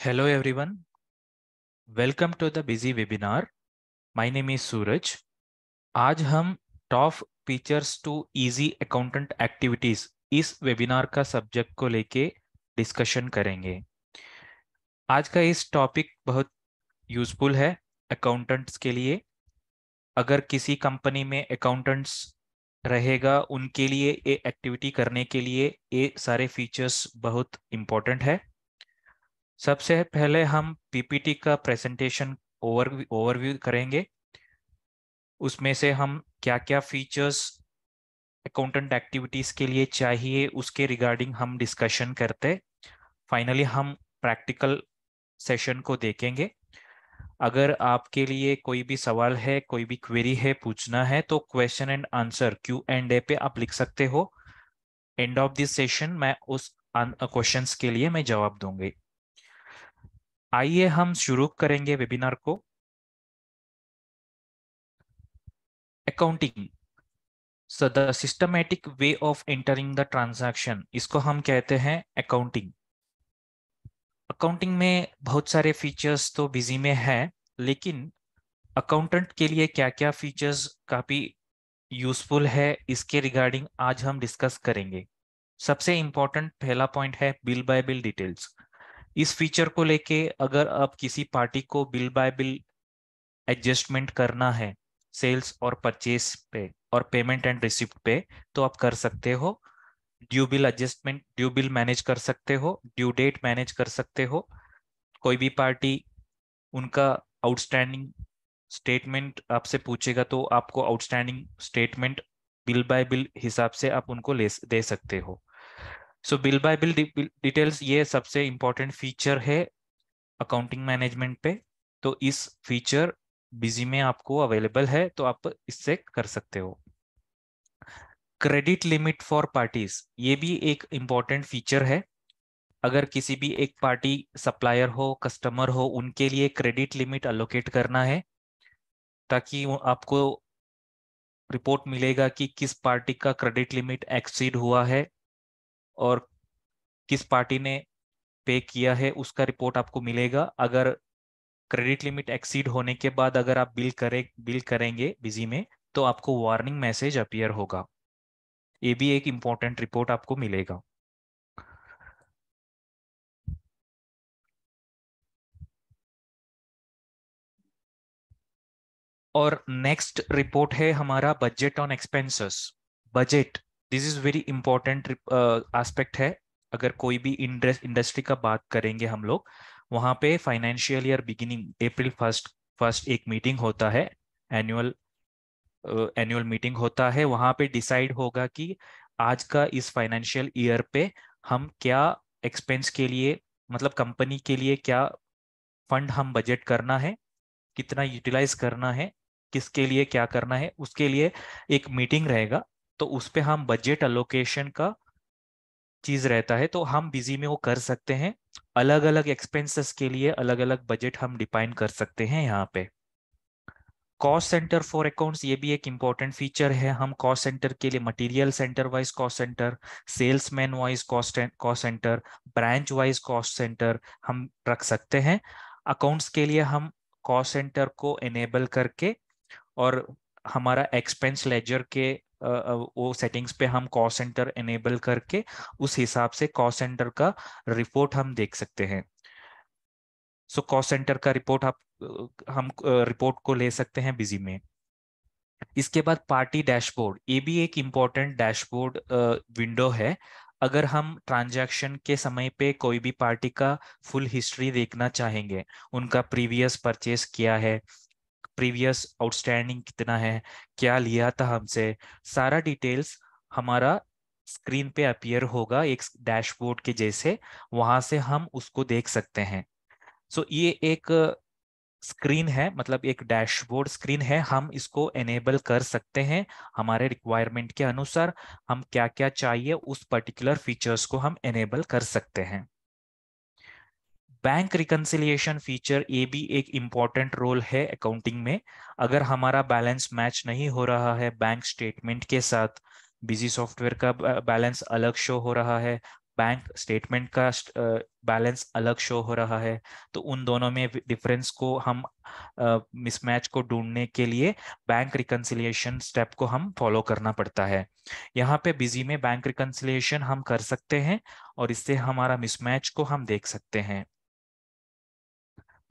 Hello everyone. Welcome to the busy webinar. My name is Suraj आज हम top features to easy accountant activities इस webinar का subject को लेके डिस्कशन करेंगे आज का इस टॉपिक बहुत यूजफुल है अकाउंटेंट्स के लिए अगर किसी कंपनी में अकाउंटेंट्स रहेगा उनके लिए ये एक्टिविटी करने के लिए ये सारे फीचर्स बहुत इम्पोर्टेंट है सबसे पहले हम पीपीटी का प्रेजेंटेशन ओवर ओवरव्यू करेंगे उसमें से हम क्या क्या फीचर्स अकाउंटेंट एक्टिविटीज के लिए चाहिए उसके रिगार्डिंग हम डिस्कशन करते फाइनली हम प्रैक्टिकल सेशन को देखेंगे अगर आपके लिए कोई भी सवाल है कोई भी क्वेरी है पूछना है तो question and answer Q and A पे आप लिख सकते हो एंड ऑफ दिस सेशन मैं उस क्वेश्चंस के लिए मैं जवाब दूंगी आइए हम शुरू करेंगे वेबिनार को accounting so the systematic way of entering the transaction इसको हम कहते हैं अकाउंटिंग अकाउंटिंग में बहुत सारे फीचर्स तो बिजी में है लेकिन अकाउंटेंट के लिए क्या क्या फीचर्स काफ़ी यूजफुल है इसके रिगार्डिंग आज हम डिस्कस करेंगे सबसे इंपॉर्टेंट पहला पॉइंट है बिल बाय बिल डिटेल्स इस फीचर को लेके अगर आप किसी पार्टी को बिल बाय बिल एडजस्टमेंट करना है सेल्स और परचेस पे और पेमेंट एंड रिसिप्ट पे तो आप कर सकते हो due bill adjustment due bill manage कर सकते हो ड्यू डेट मैनेज कर सकते हो कोई भी पार्टी उनका आउटस्टैंडिंग स्टेटमेंट आपसे पूछेगा तो आपको outstanding statement bill by bill हिसाब से आप उनको ले दे सकते हो so bill by bill details ये सबसे इम्पोर्टेंट फीचर है अकाउंटिंग मैनेजमेंट पे तो इस फीचर बिजी में आपको अवेलेबल है तो आप इससे कर सकते हो क्रेडिट लिमिट फॉर पार्टीज ये भी एक इम्पॉर्टेंट फीचर है अगर किसी भी एक पार्टी सप्लायर हो कस्टमर हो उनके लिए क्रेडिट लिमिट अलोकेट करना है ताकि आपको रिपोर्ट मिलेगा कि किस पार्टी का क्रेडिट लिमिट एक्सीड हुआ है और किस पार्टी ने पे किया है उसका रिपोर्ट आपको मिलेगा अगर क्रेडिट लिमिट एक्सीड होने के बाद अगर आप बिल करें बिल करेंगे बिजी में तो आपको वार्निंग मैसेज अपियर होगा ये भी एक इम्पॉर्टेंट रिपोर्ट आपको मिलेगा और नेक्स्ट रिपोर्ट है हमारा budget on expenses budget this is very important aspect है अगर कोई भी इंडस्ट्री का बात करेंगे हम लोग वहां पे financial year beginning April first first एक मीटिंग होता है एनुअल एनुअल मीटिंग होता है वहां पे डिसाइड होगा कि आज का इस फाइनेंशियल ईयर पे हम क्या एक्सपेंस के लिए मतलब कंपनी के लिए क्या फंड हम बजट करना है कितना यूटिलाइज करना है किसके लिए क्या करना है उसके लिए एक मीटिंग रहेगा तो उस पर हम बजट अलोकेशन का चीज रहता है तो हम बिजी में वो कर सकते हैं अलग अलग एक्सपेंसेस के लिए अलग अलग बजट हम डिफाइन कर सकते हैं यहाँ पे कॉस्ट सेंटर फॉर अकाउंट्स ये भी एक इम्पॉर्टेंट फीचर है हम कॉस्ट सेंटर के लिए material centre wise cost centre salesman wise cost cost centre branch wise cost centre हम रख सकते हैं अकाउंट्स के लिए हम कॉस्ट सेंटर को एनेबल करके और हमारा एक्सपेंस लेजर के वो सेटिंग्स पे हम कॉल सेंटर एनेबल करके उस हिसाब से कॉल सेंटर का रिपोर्ट हम देख सकते हैं सो so, कॉस्ट सेंटर का रिपोर्ट आप हम रिपोर्ट को ले सकते हैं बिजी में इसके बाद पार्टी डैशबोर्ड ये भी एक इम्पॉर्टेंट डैशबोर्ड विंडो है अगर हम ट्रांजैक्शन के समय पे कोई भी पार्टी का फुल हिस्ट्री देखना चाहेंगे उनका प्रीवियस परचेस किया है प्रीवियस आउटस्टैंडिंग कितना है क्या लिया था हमसे सारा डिटेल्स हमारा स्क्रीन पे अपियर होगा एक डैशबोर्ड के जैसे वहां से हम उसको देख सकते हैं सो so, ये एक स्क्रीन है मतलब एक डैशबोर्ड स्क्रीन है हम इसको एनेबल कर सकते हैं हमारे रिक्वायरमेंट के अनुसार हम क्या क्या चाहिए उस पर्टिकुलर फीचर्स को हम एनेबल कर सकते हैं बैंक रिकनसिलियेशन फीचर ये भी एक इम्पॉर्टेंट रोल है अकाउंटिंग में अगर हमारा बैलेंस मैच नहीं हो रहा है बैंक स्टेटमेंट के साथ बिजी सॉफ्टवेयर का बैलेंस अलग शो हो रहा है बैंक स्टेटमेंट का बैलेंस अलग शो हो रहा है तो उन दोनों में डिफरेंस को हम मिसमैच को ढूंढने के लिए बैंक रिकनसिलियेशन स्टेप को हम फॉलो करना पड़ता है यहाँ पे बिजी में बैंक रिकनसिलियेशन हम कर सकते हैं और इससे हमारा मिसमैच को हम देख सकते हैं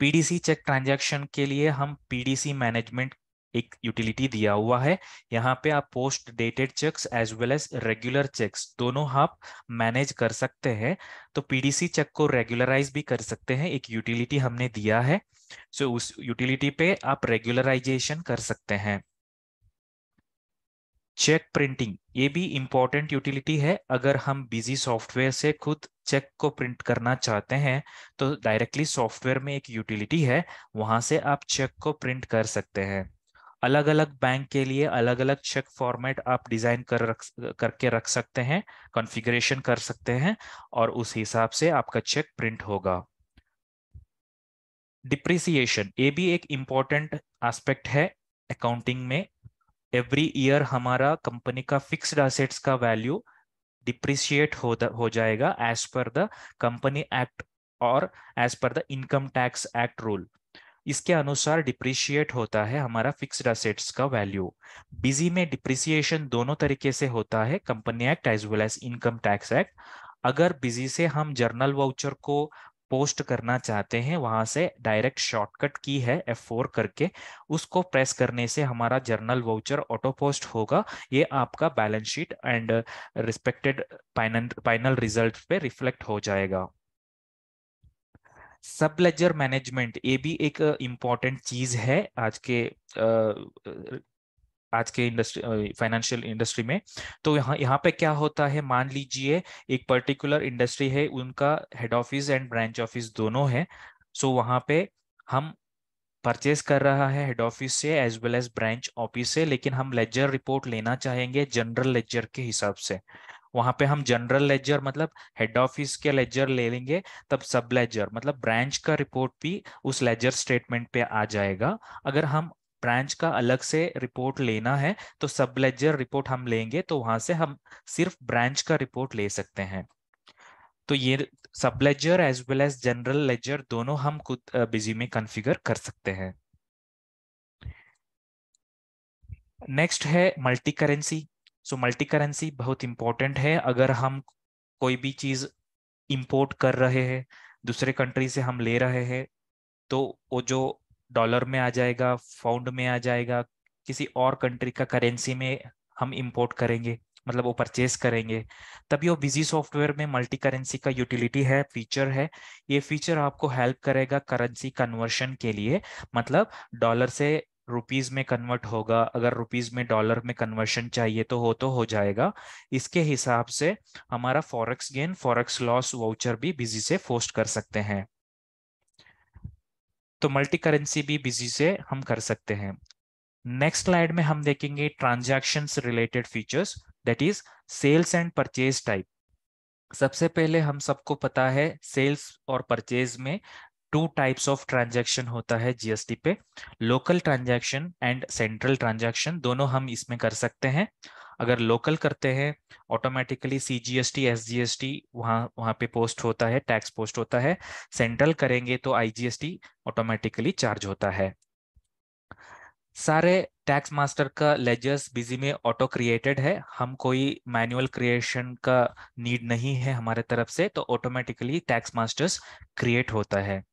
पीडीसी चेक ट्रांजैक्शन के लिए हम पीडीसी मैनेजमेंट एक यूटिलिटी दिया हुआ है यहाँ पे आप post dated cheques as well as regular cheques दोनों आप मैनेज कर सकते हैं तो पीडीसी चेक को रेगुलराइज भी कर सकते हैं एक यूटिलिटी हमने दिया है सो so, उस यूटिलिटी पे आप रेगुलराइजेशन कर सकते हैं चेक प्रिंटिंग ये भी इम्पोर्टेंट यूटिलिटी है अगर हम बिजी सॉफ्टवेयर से खुद चेक को प्रिंट करना चाहते हैं तो डायरेक्टली सॉफ्टवेयर में एक यूटिलिटी है वहां से आप चेक को प्रिंट कर सकते हैं अलग अलग बैंक के लिए अलग अलग चेक फॉर्मेट आप डिजाइन कर रख करके रख सकते हैं कॉन्फ़िगरेशन कर सकते हैं और उस हिसाब से आपका चेक प्रिंट होगा डिप्रिसिएशन ये भी एक इम्पॉर्टेंट एस्पेक्ट है अकाउंटिंग में एवरी ईयर हमारा कंपनी का फिक्स्ड एसेट्स का वैल्यू डिप्रिशिएट हो हो जाएगा as per the company act और as per the income tax act rule इसके अनुसार डिप्रिशिएट होता है हमारा फिक्स्ड असेट्स का वैल्यू बिजी में डिप्रिसिएशन दोनों तरीके से होता है company act as well as income tax act अगर बिजी से हम जर्नल वाउचर को पोस्ट करना चाहते हैं वहां से डायरेक्ट शॉर्टकट की है F4 करके उसको प्रेस करने से हमारा जर्नल वाउचर ऑटो पोस्ट होगा ये आपका balance sheet and respected final result पे रिफ्लेक्ट हो जाएगा सब लेजर मैनेजमेंट ये भी एक इम्पॉर्टेंट चीज है आज के आज के इंडस्ट्री फाइनेंशियल इंडस्ट्री में तो यहाँ यहाँ पे क्या होता है मान लीजिए एक पर्टिकुलर इंडस्ट्री है उनका head office and branch office दोनों है सो so वहाँ पे हम परचेज कर रहा है हेड ऑफिस से as well as branch office से लेकिन हम लेजर रिपोर्ट लेना चाहेंगे जनरल लेजर के हिसाब से वहां पे हम जनरल लेजर मतलब हेड ऑफिस के लेजर ले लेंगे तब सब लेजर मतलब ब्रांच का रिपोर्ट भी उस लेजर स्टेटमेंट पे आ जाएगा अगर हम ब्रांच का अलग से रिपोर्ट लेना है तो सब लेजर रिपोर्ट हम लेंगे तो वहां से हम सिर्फ ब्रांच का रिपोर्ट ले सकते हैं तो ये सब ledger as well as general ledger दोनों हम खुद बिजी में कॉन्फ़िगर कर सकते हैं नेक्स्ट है multi currency so multi currency बहुत इंपॉर्टेंट है अगर हम कोई भी चीज इंपोर्ट कर रहे हैं दूसरे कंट्री से हम ले रहे हैं तो वो जो डॉलर में आ जाएगा फाउंड में आ जाएगा किसी और कंट्री का करेंसी में हम इंपोर्ट करेंगे मतलब वो परचेस करेंगे तभी वो बिजी सॉफ्टवेयर में मल्टी करेंसी का यूटिलिटी है फीचर है ये फीचर आपको हेल्प करेगा करेंसी कन्वर्शन के लिए मतलब डॉलर से रुपीज में कन्वर्ट होगा अगर रुपीज में डॉलर में कन्वर्शन चाहिए तो हो तो हो जाएगा इसके हिसाब से हमारा forex gain forex loss voucher भी बिजी से पोस्ट कर सकते हैं तो मल्टी करेंसी भी बिजी से हम कर सकते हैं नेक्स्ट स्लाइड में हम देखेंगे transaction related features that is sales and purchase type सबसे पहले हम सबको पता है सेल्स और परचेज में टू टाइप्स ऑफ ट्रांजैक्शन होता है जीएसटी पे local transaction and central transaction दोनों हम इसमें कर सकते हैं अगर लोकल करते हैं automatically C G S T S G S T वहां वहां पे पोस्ट होता है टैक्स पोस्ट होता है सेंट्रल करेंगे तो I G S T automatically charge होता है सारे टैक्स मास्टर का लेजर्स बिजी में ऑटो क्रिएटेड है हम कोई मैनुअल क्रिएशन का नीड नहीं है हमारे तरफ से तो ऑटोमेटिकली टैक्स मास्टर्स क्रिएट होता है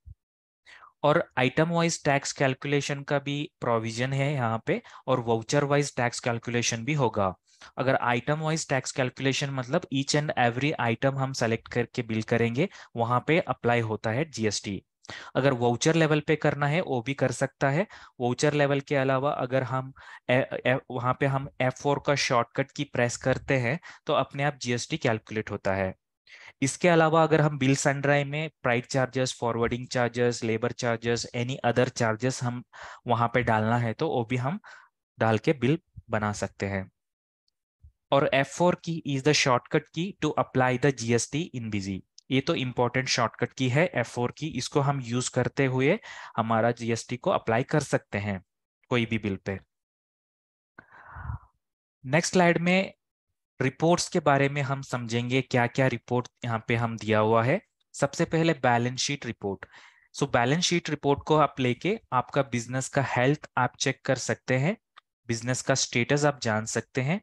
और आइटम वाइज टैक्स कैलकुलेशन का भी प्रोविजन है यहाँ पे और वाउचर वाइज टैक्स कैलकुलेशन भी होगा अगर आइटम वाइज टैक्स कैलकुलेशन मतलब ईच एंड एवरी आइटम हम सेलेक्ट करके बिल करेंगे वहां पे अप्लाई होता है जीएसटी अगर वाउचर लेवल पे करना है वो भी कर सकता है वाउचर लेवल के अलावा अगर हम ए, ए, वहां पे हम F4 का शॉर्टकट की प्रेस करते हैं तो अपने आप जीएसटी कैलकुलेट होता है इसके अलावा अगर हम बिल सनड्राई में freight charges forwarding charges labour charges any other charges हम वहां पे डालना है तो वो भी हम डाल के बिल बना सकते हैं और F4 key is the shortcut key to apply the GST in Busy ये तो इम्पोर्टेंट शॉर्टकट की है F4 की इसको हम यूज करते हुए हमारा जीएसटी को अप्लाई कर सकते हैं कोई भी बिल पे नेक्स्ट स्लाइड में रिपोर्ट्स के बारे में हम समझेंगे क्या क्या रिपोर्ट यहाँ पे हम दिया हुआ है सबसे पहले balance sheet report so balance sheet report को आप लेके आपका बिजनेस का हेल्थ आप चेक कर सकते हैं बिजनेस का स्टेटस आप जान सकते हैं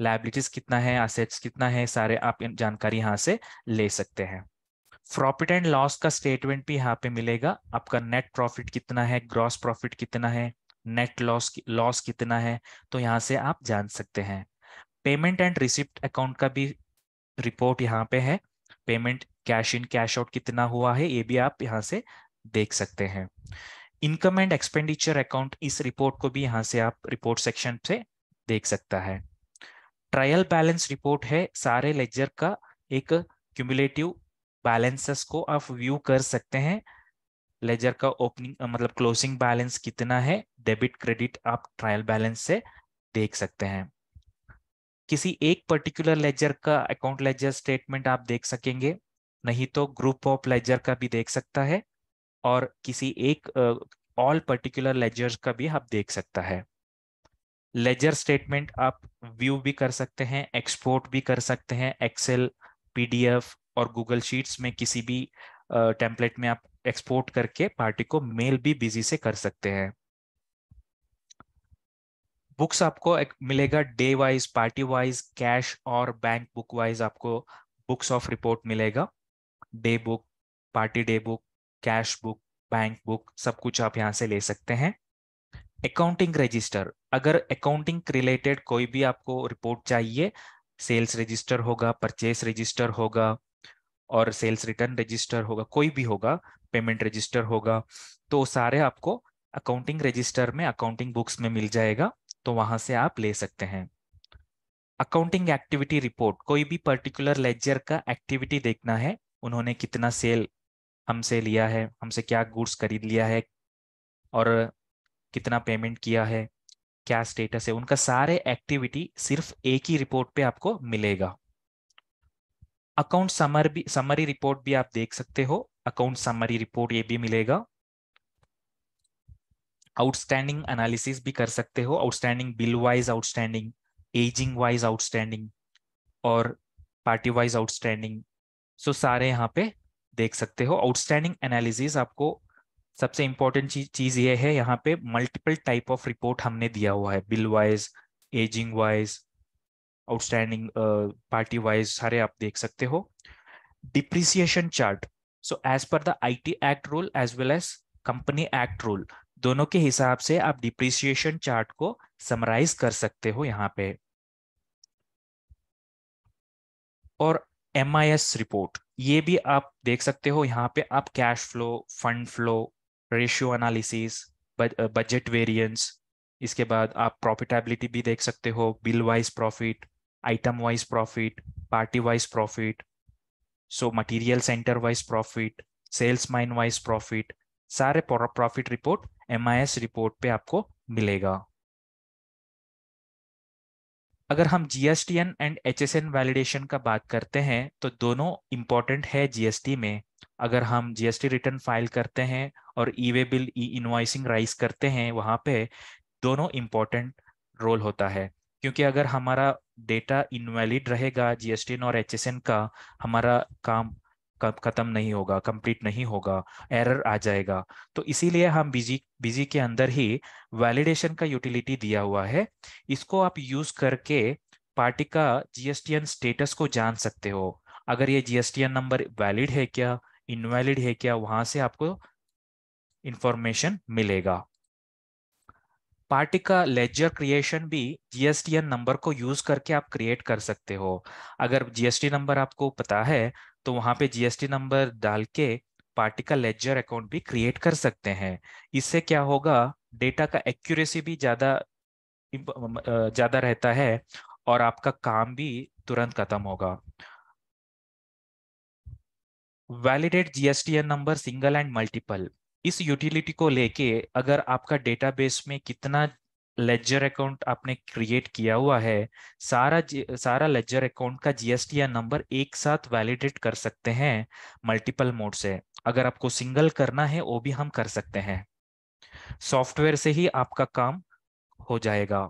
लाइबिलिटीज कितना है असेट्स कितना है सारे आप जानकारी यहाँ से ले सकते हैं प्रॉफिट एंड लॉस का स्टेटमेंट भी यहाँ पे मिलेगा आपका नेट प्रॉफिट कितना है ग्रॉस प्रॉफिट कितना है नेट लॉस लॉस कितना है तो यहाँ से आप जान सकते हैं पेमेंट एंड रिसिप्ट अकाउंट का भी रिपोर्ट यहाँ पे है payment cash in cash out कितना हुआ है ये भी आप यहाँ से देख सकते हैं इनकम एंड एक्सपेंडिचर अकाउंट इस रिपोर्ट को भी यहाँ से आप रिपोर्ट सेक्शन से देख सकता है ट्रायल बैलेंस रिपोर्ट है सारे लेजर का एक क्यूमुलेटिव बैलेंसेस को आप व्यू कर सकते हैं लेजर का ओपनिंग मतलब क्लोजिंग बैलेंस कितना है डेबिट क्रेडिट आप ट्रायल बैलेंस से देख सकते हैं किसी एक पर्टिकुलर लेजर का अकाउंट लेजर स्टेटमेंट आप देख सकेंगे नहीं तो ग्रुप ऑफ लेजर का भी देख सकता है और किसी एक ऑल पर्टिकुलर लेजर्स का भी आप देख सकता है लेजर स्टेटमेंट आप व्यू भी कर सकते हैं एक्सपोर्ट भी कर सकते हैं एक्सेल पीडीएफ और गूगल शीट्स में किसी भी टेम्पलेट में आप एक्सपोर्ट करके पार्टी को मेल भी बिजी से कर सकते हैं बुक्स आपको एक मिलेगा day wise party wise cash और बैंक बुक वाइज आपको बुक्स ऑफ रिपोर्ट मिलेगा day book party day book cash book bank book सब कुछ आप यहाँ से ले सकते हैं अकाउंटिंग रजिस्टर अगर अकाउंटिंग रिलेटेड कोई भी आपको रिपोर्ट चाहिए सेल्स रजिस्टर होगा परचेस रजिस्टर होगा और सेल्स रिटर्न रजिस्टर होगा कोई भी होगा पेमेंट रजिस्टर होगा तो सारे आपको अकाउंटिंग रजिस्टर में अकाउंटिंग बुक्स में मिल जाएगा तो वहां से आप ले सकते हैं अकाउंटिंग एक्टिविटी रिपोर्ट कोई भी पर्टिकुलर लेजर का एक्टिविटी देखना है उन्होंने कितना सेल हमसे लिया है हमसे क्या गुड्स खरीद लिया है और कितना पेमेंट किया है क्या स्टेटस है उनका सारे एक्टिविटी सिर्फ एक ही रिपोर्ट पे आपको मिलेगा अकाउंट समर भी समरी रिपोर्ट भी आप देख सकते हो अकाउंट समरी रिपोर्ट ये भी मिलेगा आउटस्टैंडिंग एनालिसिस भी कर सकते हो outstanding bill wise outstanding ageing wise outstanding और पार्टी वाइज आउटस्टैंडिंग सो सारे यहाँ पे देख सकते हो आउटस्टैंडिंग एनालिसिस आपको सबसे इंपॉर्टेंट चीज ये है यहाँ पे मल्टीपल टाइप ऑफ रिपोर्ट हमने दिया हुआ है bill wise ageing wise outstanding party wise सारे आप देख सकते हो depreciation chart so as per the T act rule as well as company act rule दोनों के हिसाब से आप डिप्रिसिएशन चार्ट को समराइज कर सकते हो यहाँ पे और एम रिपोर्ट ये भी आप देख सकते हो यहाँ पे आप cash flow fund flow ratio analysis budget variance इसके बाद आप प्रॉफिटेबिलिटी भी देख सकते हो bill wise profit item wise profit party wise profit so material centre wise profit salesman wise profit सारे प्रॉफिट रिपोर्ट एम रिपोर्ट पे आपको मिलेगा अगर हम जीएसटीएन एंड एन वैलिडेशन का बात करते हैं तो दोनों इंपॉर्टेंट है जीएसटी में अगर हम जीएसटी रिटर्न फाइल करते हैं और e way bill e invoicing raise करते हैं वहाँ पे दोनों इंपॉर्टेंट रोल होता है क्योंकि अगर हमारा डेटा इनवैलिड रहेगा जीएसटीएन और एन का हमारा काम ख़त्म नहीं होगा कंप्लीट नहीं होगा एरर आ जाएगा तो इसीलिए हम बिजी बिजी के अंदर ही वैलिडेशन का यूटिलिटी दिया हुआ है इसको आप यूज़ करके पार्टी का जीएसटीएन स्टेटस को जान सकते हो अगर ये जीएसटीएन नंबर वैलिड है क्या इनवैलिड है क्या वहां से आपको इंफॉर्मेशन मिलेगा पार्टी का लेजर क्रिएशन भी जीएसटीएन नंबर को यूज करके आप क्रिएट कर सकते हो अगर जीएसटी नंबर आपको पता है तो वहां पे जीएसटी नंबर डाल के पार्टी का लेजर अकाउंट भी क्रिएट कर सकते हैं इससे क्या होगा डेटा का एक्यूरेसी भी ज़्यादा ज़्यादा रहता है और आपका काम भी तुरंत खत्म होगा validate GSTN number single and multiple इस यूटिलिटी को लेके अगर आपका डेटाबेस में कितना लेजर अकाउंट आपने क्रिएट किया हुआ है सारा सारा लेजर अकाउंट का जीएसटी या नंबर एक साथ वैलिडेट कर सकते हैं मल्टीपल मोड से अगर आपको सिंगल करना है वो भी हम कर सकते हैं सॉफ्टवेयर से ही आपका काम हो जाएगा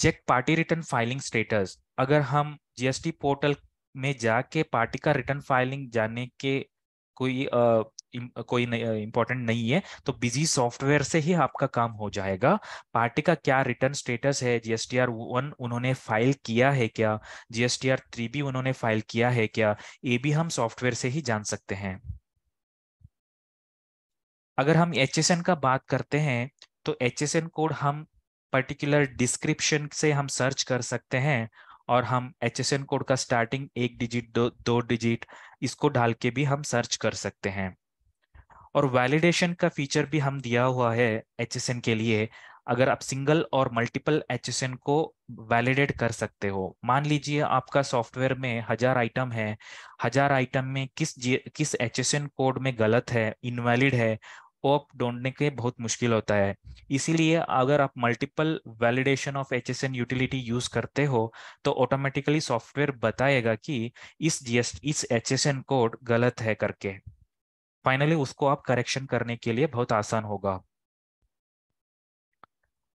check party return filing status अगर हम जीएसटी पोर्टल में जाके पार्टी का रिटर्न फाइलिंग जाने के कोई कोई इंपॉर्टेंट नहीं है तो बिजी सॉफ्टवेयर से ही आपका काम हो जाएगा पार्टी का क्या रिटर्न स्टेटस है जीएसटीआर वन उन्होंने फाइल किया है क्या जीएसटीआर थ्री भी उन्होंने फाइल किया है क्या ये भी हम सॉफ्टवेयर से ही जान सकते हैं अगर हम एच का बात करते हैं तो एच कोड हम पर्टिकुलर डिस्क्रिप्शन से हम सर्च कर सकते हैं और हम एच कोड का स्टार्टिंग एक डिजिट दो दो डिजिट इसको डाल के भी हम सर्च कर सकते हैं और वैलिडेशन का फीचर भी हम दिया हुआ है एच के लिए अगर आप सिंगल और मल्टीपल एच को वैलिडेट कर सकते हो मान लीजिए आपका सॉफ्टवेयर में हजार आइटम है हजार आइटम में किस किस एच कोड में गलत है इनवैलिड है वो आप ढूंढने के बहुत मुश्किल होता है इसीलिए अगर आप multiple validation of H utility use करते हो तो ऑटोमेटिकली सॉफ्टवेयर बताएगा कि इस जीएस इस एच कोड गलत है करके फाइनली उसको आप करेक्शन करने के लिए बहुत आसान होगा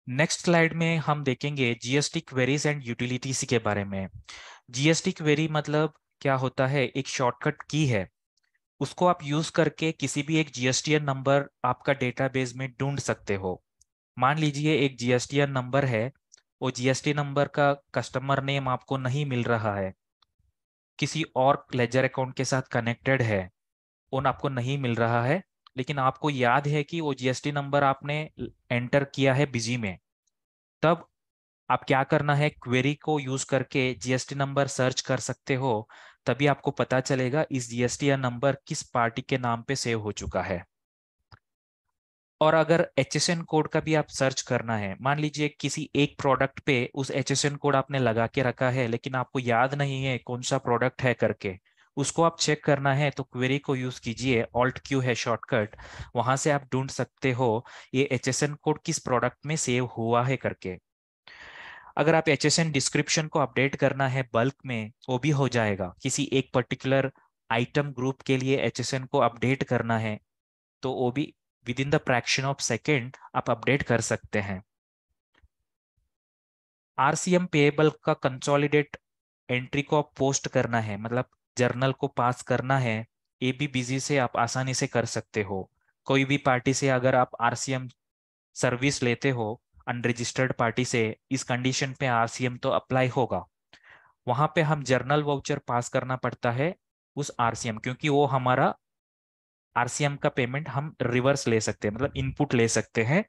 नेक्स्ट स्लाइड में हम देखेंगे जीएसटी क्वेरीज एंड यूटिलिटीज के बारे में जीएसटी क्वेरी मतलब क्या होता है एक शॉर्टकट की है उसको आप यूज करके किसी भी एक जीएसटीएन नंबर आपका डेटाबेस में ढूंढ सकते हो मान लीजिए एक जीएसटीएन नंबर है वो जीएसटी नंबर का कस्टमर नेम आपको नहीं मिल रहा है किसी और लेजर अकाउंट के साथ कनेक्टेड है ओन आपको नहीं मिल रहा है लेकिन आपको याद है कि वो जीएसटी नंबर आपने एंटर किया है बिजी में तब आप क्या करना है क्वेरी को यूज करके जीएसटी नंबर सर्च कर सकते हो तभी आपको पता चलेगा इस जीएसटी या नंबर किस पार्टी के नाम पे सेव हो चुका है और अगर एच कोड का भी आप सर्च करना है मान लीजिए किसी एक प्रोडक्ट पे उस एच कोड आपने लगा के रखा है लेकिन आपको याद नहीं है कौन सा प्रोडक्ट है करके उसको आप चेक करना है तो क्वेरी को यूज कीजिए ऑल्ट क्यू है शॉर्टकट वहां से आप ढूंढ सकते हो ये एच कोड किस प्रोडक्ट में सेव हुआ है करके अगर आप एच डिस्क्रिप्शन को अपडेट करना है बल्क में वो भी हो जाएगा किसी एक पर्टिकुलर आइटम ग्रुप के लिए एच को अपडेट करना है तो वो भी with in the fraction of second आप अपडेट कर सकते हैं आरसीएम पेएबल का कंसोलिडेट एंट्री को आप पोस्ट करना है मतलब जर्नल को पास करना है ए बी बिजी से आप आसानी से कर सकते हो कोई भी पार्टी से अगर आप आर सर्विस लेते हो अनरजिस्टर्ड पार्टी से इस कंडीशन पे आर तो अप्लाई होगा वहां पे हम जर्नल वाउचर पास करना पड़ता है उस आर क्योंकि वो हमारा आर का पेमेंट हम रिवर्स ले सकते हैं मतलब इनपुट ले सकते हैं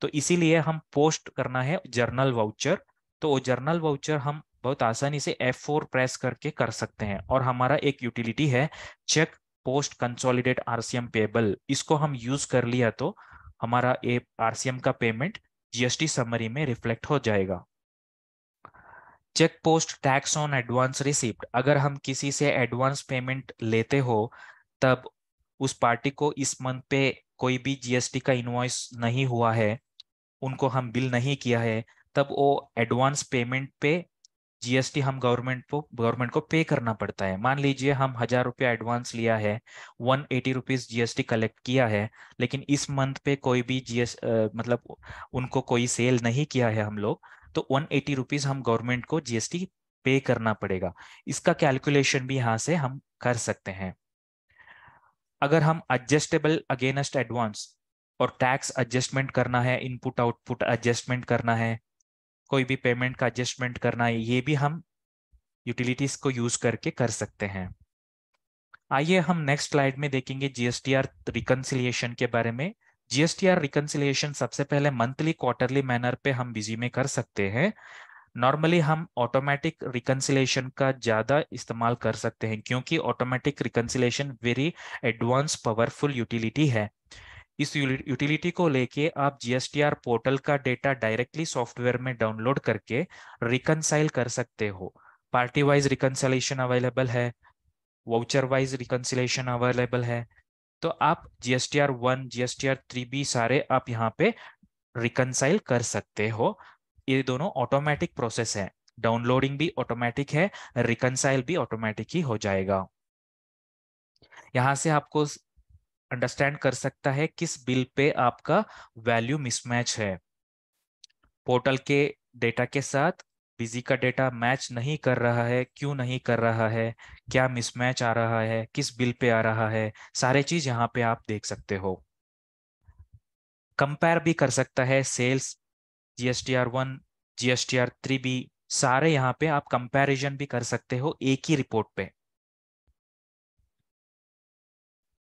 तो इसीलिए हम पोस्ट करना है जर्नल वाउचर तो वो जर्नल वाउचर हम बहुत आसानी से F4 प्रेस करके कर सकते हैं और हमारा एक यूटिलिटी है check post consolidate RCM payable इसको हम यूज कर लिया तो हमारा ये आरसीएम का पेमेंट जीएसटी समरी में रिफ्लेक्ट हो जाएगा check post tax on advance receipt अगर हम किसी से एडवांस पेमेंट लेते हो तब उस पार्टी को इस मंथ पे कोई भी जीएसटी का इन्वॉइस नहीं हुआ है उनको हम बिल नहीं किया है तब वो एडवांस पेमेंट पे जीएसटी हम गवर्नमेंट को गवर्नमेंट को पे करना पड़ता है मान लीजिए हम हजार रुपया एडवांस लिया है one eighty rupees GST collect किया है लेकिन इस मंथ पे कोई भी जीएस मतलब उनको कोई सेल नहीं किया है हम लोग तो वन एटी रुपीज हम गवर्नमेंट को जीएसटी पे करना पड़ेगा इसका कैलकुलेशन भी यहाँ से हम कर सकते हैं अगर हम एडजस्टेबल अगेनस्ट एडवांस और टैक्स एडजस्टमेंट करना है इनपुट आउटपुट एडजस्टमेंट करना है कोई भी पेमेंट का एडजस्टमेंट करना है ये भी हम यूटिलिटीज को यूज करके कर सकते हैं आइए हम नेक्स्ट स्लाइड में देखेंगे जीएसटीआर रिकन्सिलियेशन के बारे में जीएसटीआर रिकनसिलियेशन सबसे पहले मंथली क्वार्टरली मैनर पे हम बिजी में कर सकते हैं नॉर्मली हम ऑटोमेटिक रिकन्सिलेशन का ज़्यादा इस्तेमाल कर सकते हैं क्योंकि automatic reconciliation very advance powerful utility है इस यूटिलिटी को लेके आप जीएसटीआर पोर्टल का डेटा डायरेक्टली सॉफ्टवेयर में डाउनलोड करके रिकनसाइल कर सकते हो पार्टी वाइज रिकनसलेशन अवेलेबल है वाउचर वाइज रिकनसलेशन अवेलेबल है तो आप GSTR one GSTR three B सारे आप यहाँ पे रिकनसाइल कर सकते हो ये दोनों ऑटोमेटिक प्रोसेस है डाउनलोडिंग भी ऑटोमेटिक है रिकनसाइल भी ऑटोमेटिक ही हो जाएगा यहां से आपको अंडरस्टैंड कर सकता है किस बिल पे आपका वैल्यू मिसमैच है पोर्टल के डेटा के साथ बिजी का डेटा मैच नहीं कर रहा है क्यों नहीं कर रहा है क्या मिसमैच आ रहा है किस बिल पे आ रहा है सारे चीज यहाँ पे आप देख सकते हो कंपेयर भी कर सकता है sales GSTR one GSTR three भी सारे यहाँ पे आप कंपैरिजन भी कर सकते हो एक ही रिपोर्ट पे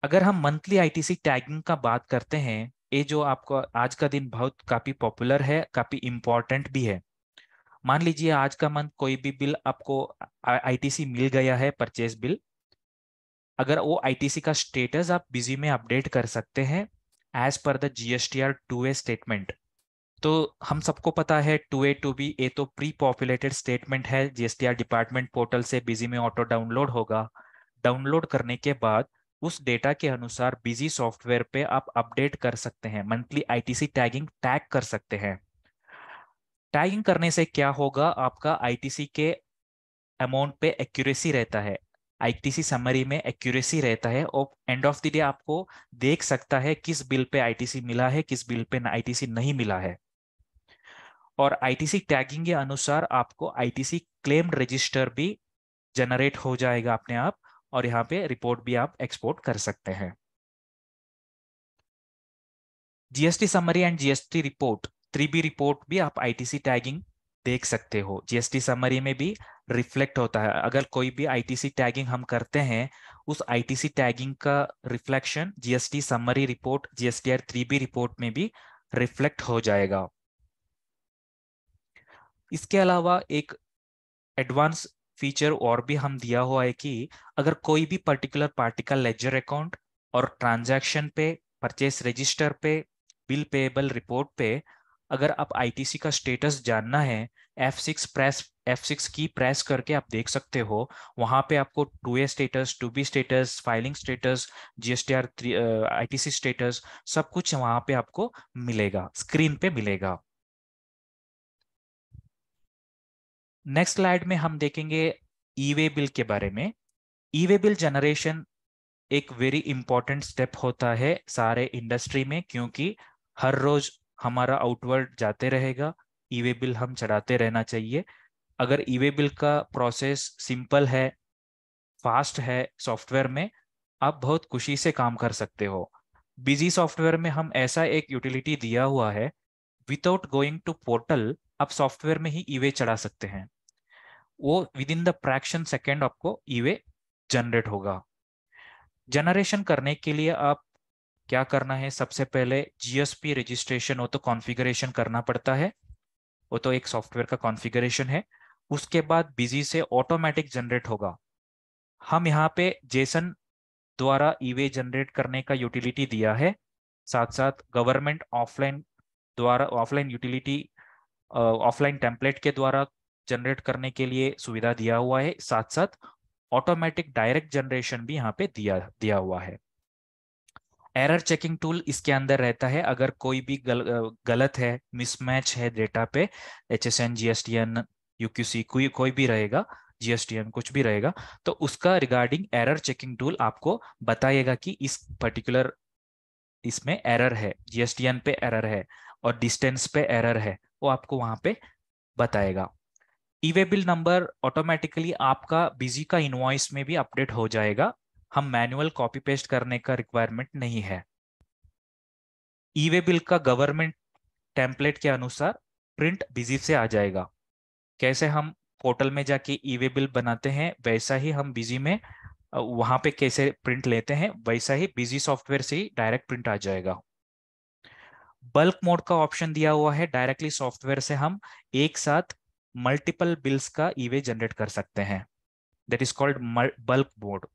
अगर हम मंथली आईटीसी टैगिंग का बात करते हैं ये जो आपको आज का दिन बहुत काफी पॉपुलर है काफी इम्पोर्टेंट भी है मान लीजिए आज का मंथ कोई भी बिल आपको आईटीसी मिल गया है परचेज बिल अगर वो आईटीसी का स्टेटस आप बिजी में अपडेट कर सकते हैं as per the GSTR two A statement तो हम सबको पता है two A two B A तो प्री पॉपुलेटेड स्टेटमेंट है जीएसटीआर डिपार्टमेंट पोर्टल से बिजी में ऑटो डाउनलोड होगा डाउनलोड करने के बाद उस डेटा के अनुसार बिजी सॉफ्टवेयर पे आप अपडेट कर सकते हैं मंथली आईटीसी टैगिंग टैग कर सकते हैं टैगिंग करने से क्या होगा आपका आईटीसी के अमाउंट पे एक्यूरेसी रहता है आईटीसी समरी में एक्यूरेसी रहता है और एंड ऑफ द डे आपको देख सकता है किस बिल पे आईटीसी मिला है किस बिल पे आईटीसी नहीं मिला है और आईटीसी टैगिंग के अनुसार आपको आईटीसी क्लेम रजिस्टर भी जनरेट हो जाएगा अपने आप और यहाँ पे रिपोर्ट भी आप एक्सपोर्ट कर सकते हैं GST summary and GST report three B report भी आप आईटीसी टैगिंग देख सकते हो जीएसटी समरी में भी रिफ्लेक्ट होता है अगर कोई भी आईटीसी टैगिंग हम करते हैं उस आईटीसी टैगिंग का reflection GST summary report GST R three B report में भी रिफ्लेक्ट हो जाएगा इसके अलावा एक एडवांस फीचर और भी हम दिया हुआ है कि अगर कोई भी पर्टिकुलर पार्टी का लेजर अकाउंट और ट्रांजैक्शन पे परचेस रजिस्टर पे बिल पेबल रिपोर्ट पे अगर आप आईटीसी का स्टेटस जानना है F six press F six key press करके आप देख सकते हो वहां पे आपको two A status two B status filing status GSTR I T C status सब कुछ वहां पे आपको मिलेगा स्क्रीन पे मिलेगा नेक्स्ट स्लाइड में हम देखेंगे ई वे बिल के बारे में ई वे बिल जनरेशन एक वेरी इंपॉर्टेंट स्टेप होता है सारे इंडस्ट्री में क्योंकि हर रोज हमारा आउटवर्ड जाते रहेगा ई वे बिल हम चढ़ाते रहना चाहिए अगर ई वे बिल का प्रोसेस सिंपल है फास्ट है सॉफ्टवेयर में आप बहुत खुशी से काम कर सकते हो बिजी सॉफ्टवेयर में हम ऐसा एक यूटिलिटी दिया हुआ है विदाउट गोइंग टू पोर्टल आप सॉफ्टवेयर में ही ईवे e चढ़ा सकते हैं वो with in the fraction second आपको ईवे e जनरेट होगा जनरेशन करने के लिए आप क्या करना है सबसे पहले जीएसपी रजिस्ट्रेशन हो तो कॉन्फ़िगरेशन करना पड़ता है वो तो एक सॉफ्टवेयर का कॉन्फ़िगरेशन है उसके बाद बिजी से ऑटोमेटिक जनरेट होगा हम यहाँ पे जेसन द्वारा ईवे e जनरेट करने का यूटिलिटी दिया है साथ साथ गवर्नमेंट ऑफलाइन द्वारा ऑफलाइन यूटिलिटी ऑफलाइन टेम्पलेट के द्वारा जनरेट करने के लिए सुविधा दिया हुआ है साथ साथ ऑटोमेटिक डायरेक्ट जनरेशन भी यहाँ पे दिया दिया हुआ है एरर चेकिंग टूल इसके अंदर रहता है अगर कोई भी गल, गलत है मिसमैच है डेटा पे H S N GSTN UQC कोई कोई भी रहेगा जीएसटीएन कुछ भी रहेगा तो उसका रिगार्डिंग एरर चेकिंग टूल आपको बताएगा कि इस पर्टिकुलर इसमें एरर है जीएसटीएन पे एरर है और डिस्टेंस पे एरर है वो आपको वहां पे बताएगा बिल नंबर ऑटोमेटिकली आपका बिजी का इनवॉइस में भी अपडेट हो जाएगा हम मैनुअल कॉपी पेस्ट करने का रिक्वायरमेंट नहीं है ईवे बिल का गवर्नमेंट टेम्पलेट के अनुसार प्रिंट बिजी से आ जाएगा कैसे हम पोर्टल में जाके ईवे बिल बनाते हैं वैसा ही हम बिजी में वहां पे कैसे प्रिंट लेते हैं वैसा ही बिजी सॉफ्टवेयर से ही डायरेक्ट प्रिंट आ जाएगा बल्क मोड का ऑप्शन दिया हुआ है डायरेक्टली सॉफ्टवेयर से हम एक साथ मल्टीपल बिल्स का ईवे e जनरेट कर सकते हैं that is called bulk mode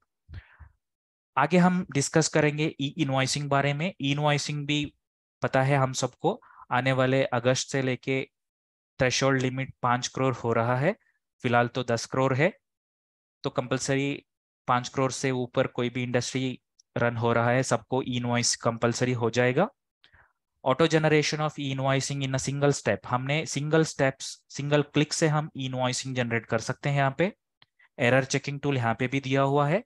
आगे हम डिस्कस करेंगे ई e-, इनवाइसिंग बारे में ई इनवाइसिंग भी पता है हम सबको आने वाले अगस्त से लेके थ्रेशोल्ड लिमिट पांच करोड़ हो रहा है फिलहाल तो दस करोड़ है तो कंपलसरी पांच करोड़ से ऊपर कोई भी इंडस्ट्री रन हो रहा है सबको ई इनवाइस कंपलसरी हो जाएगा auto generation of e invoicing in a single step हमने सिंगल स्टेप्स सिंगल क्लिक से हम ई इनवॉइसिंग जनरेट कर सकते हैं यहाँ पे एरर चेकिंग टूल यहाँ पे भी दिया हुआ है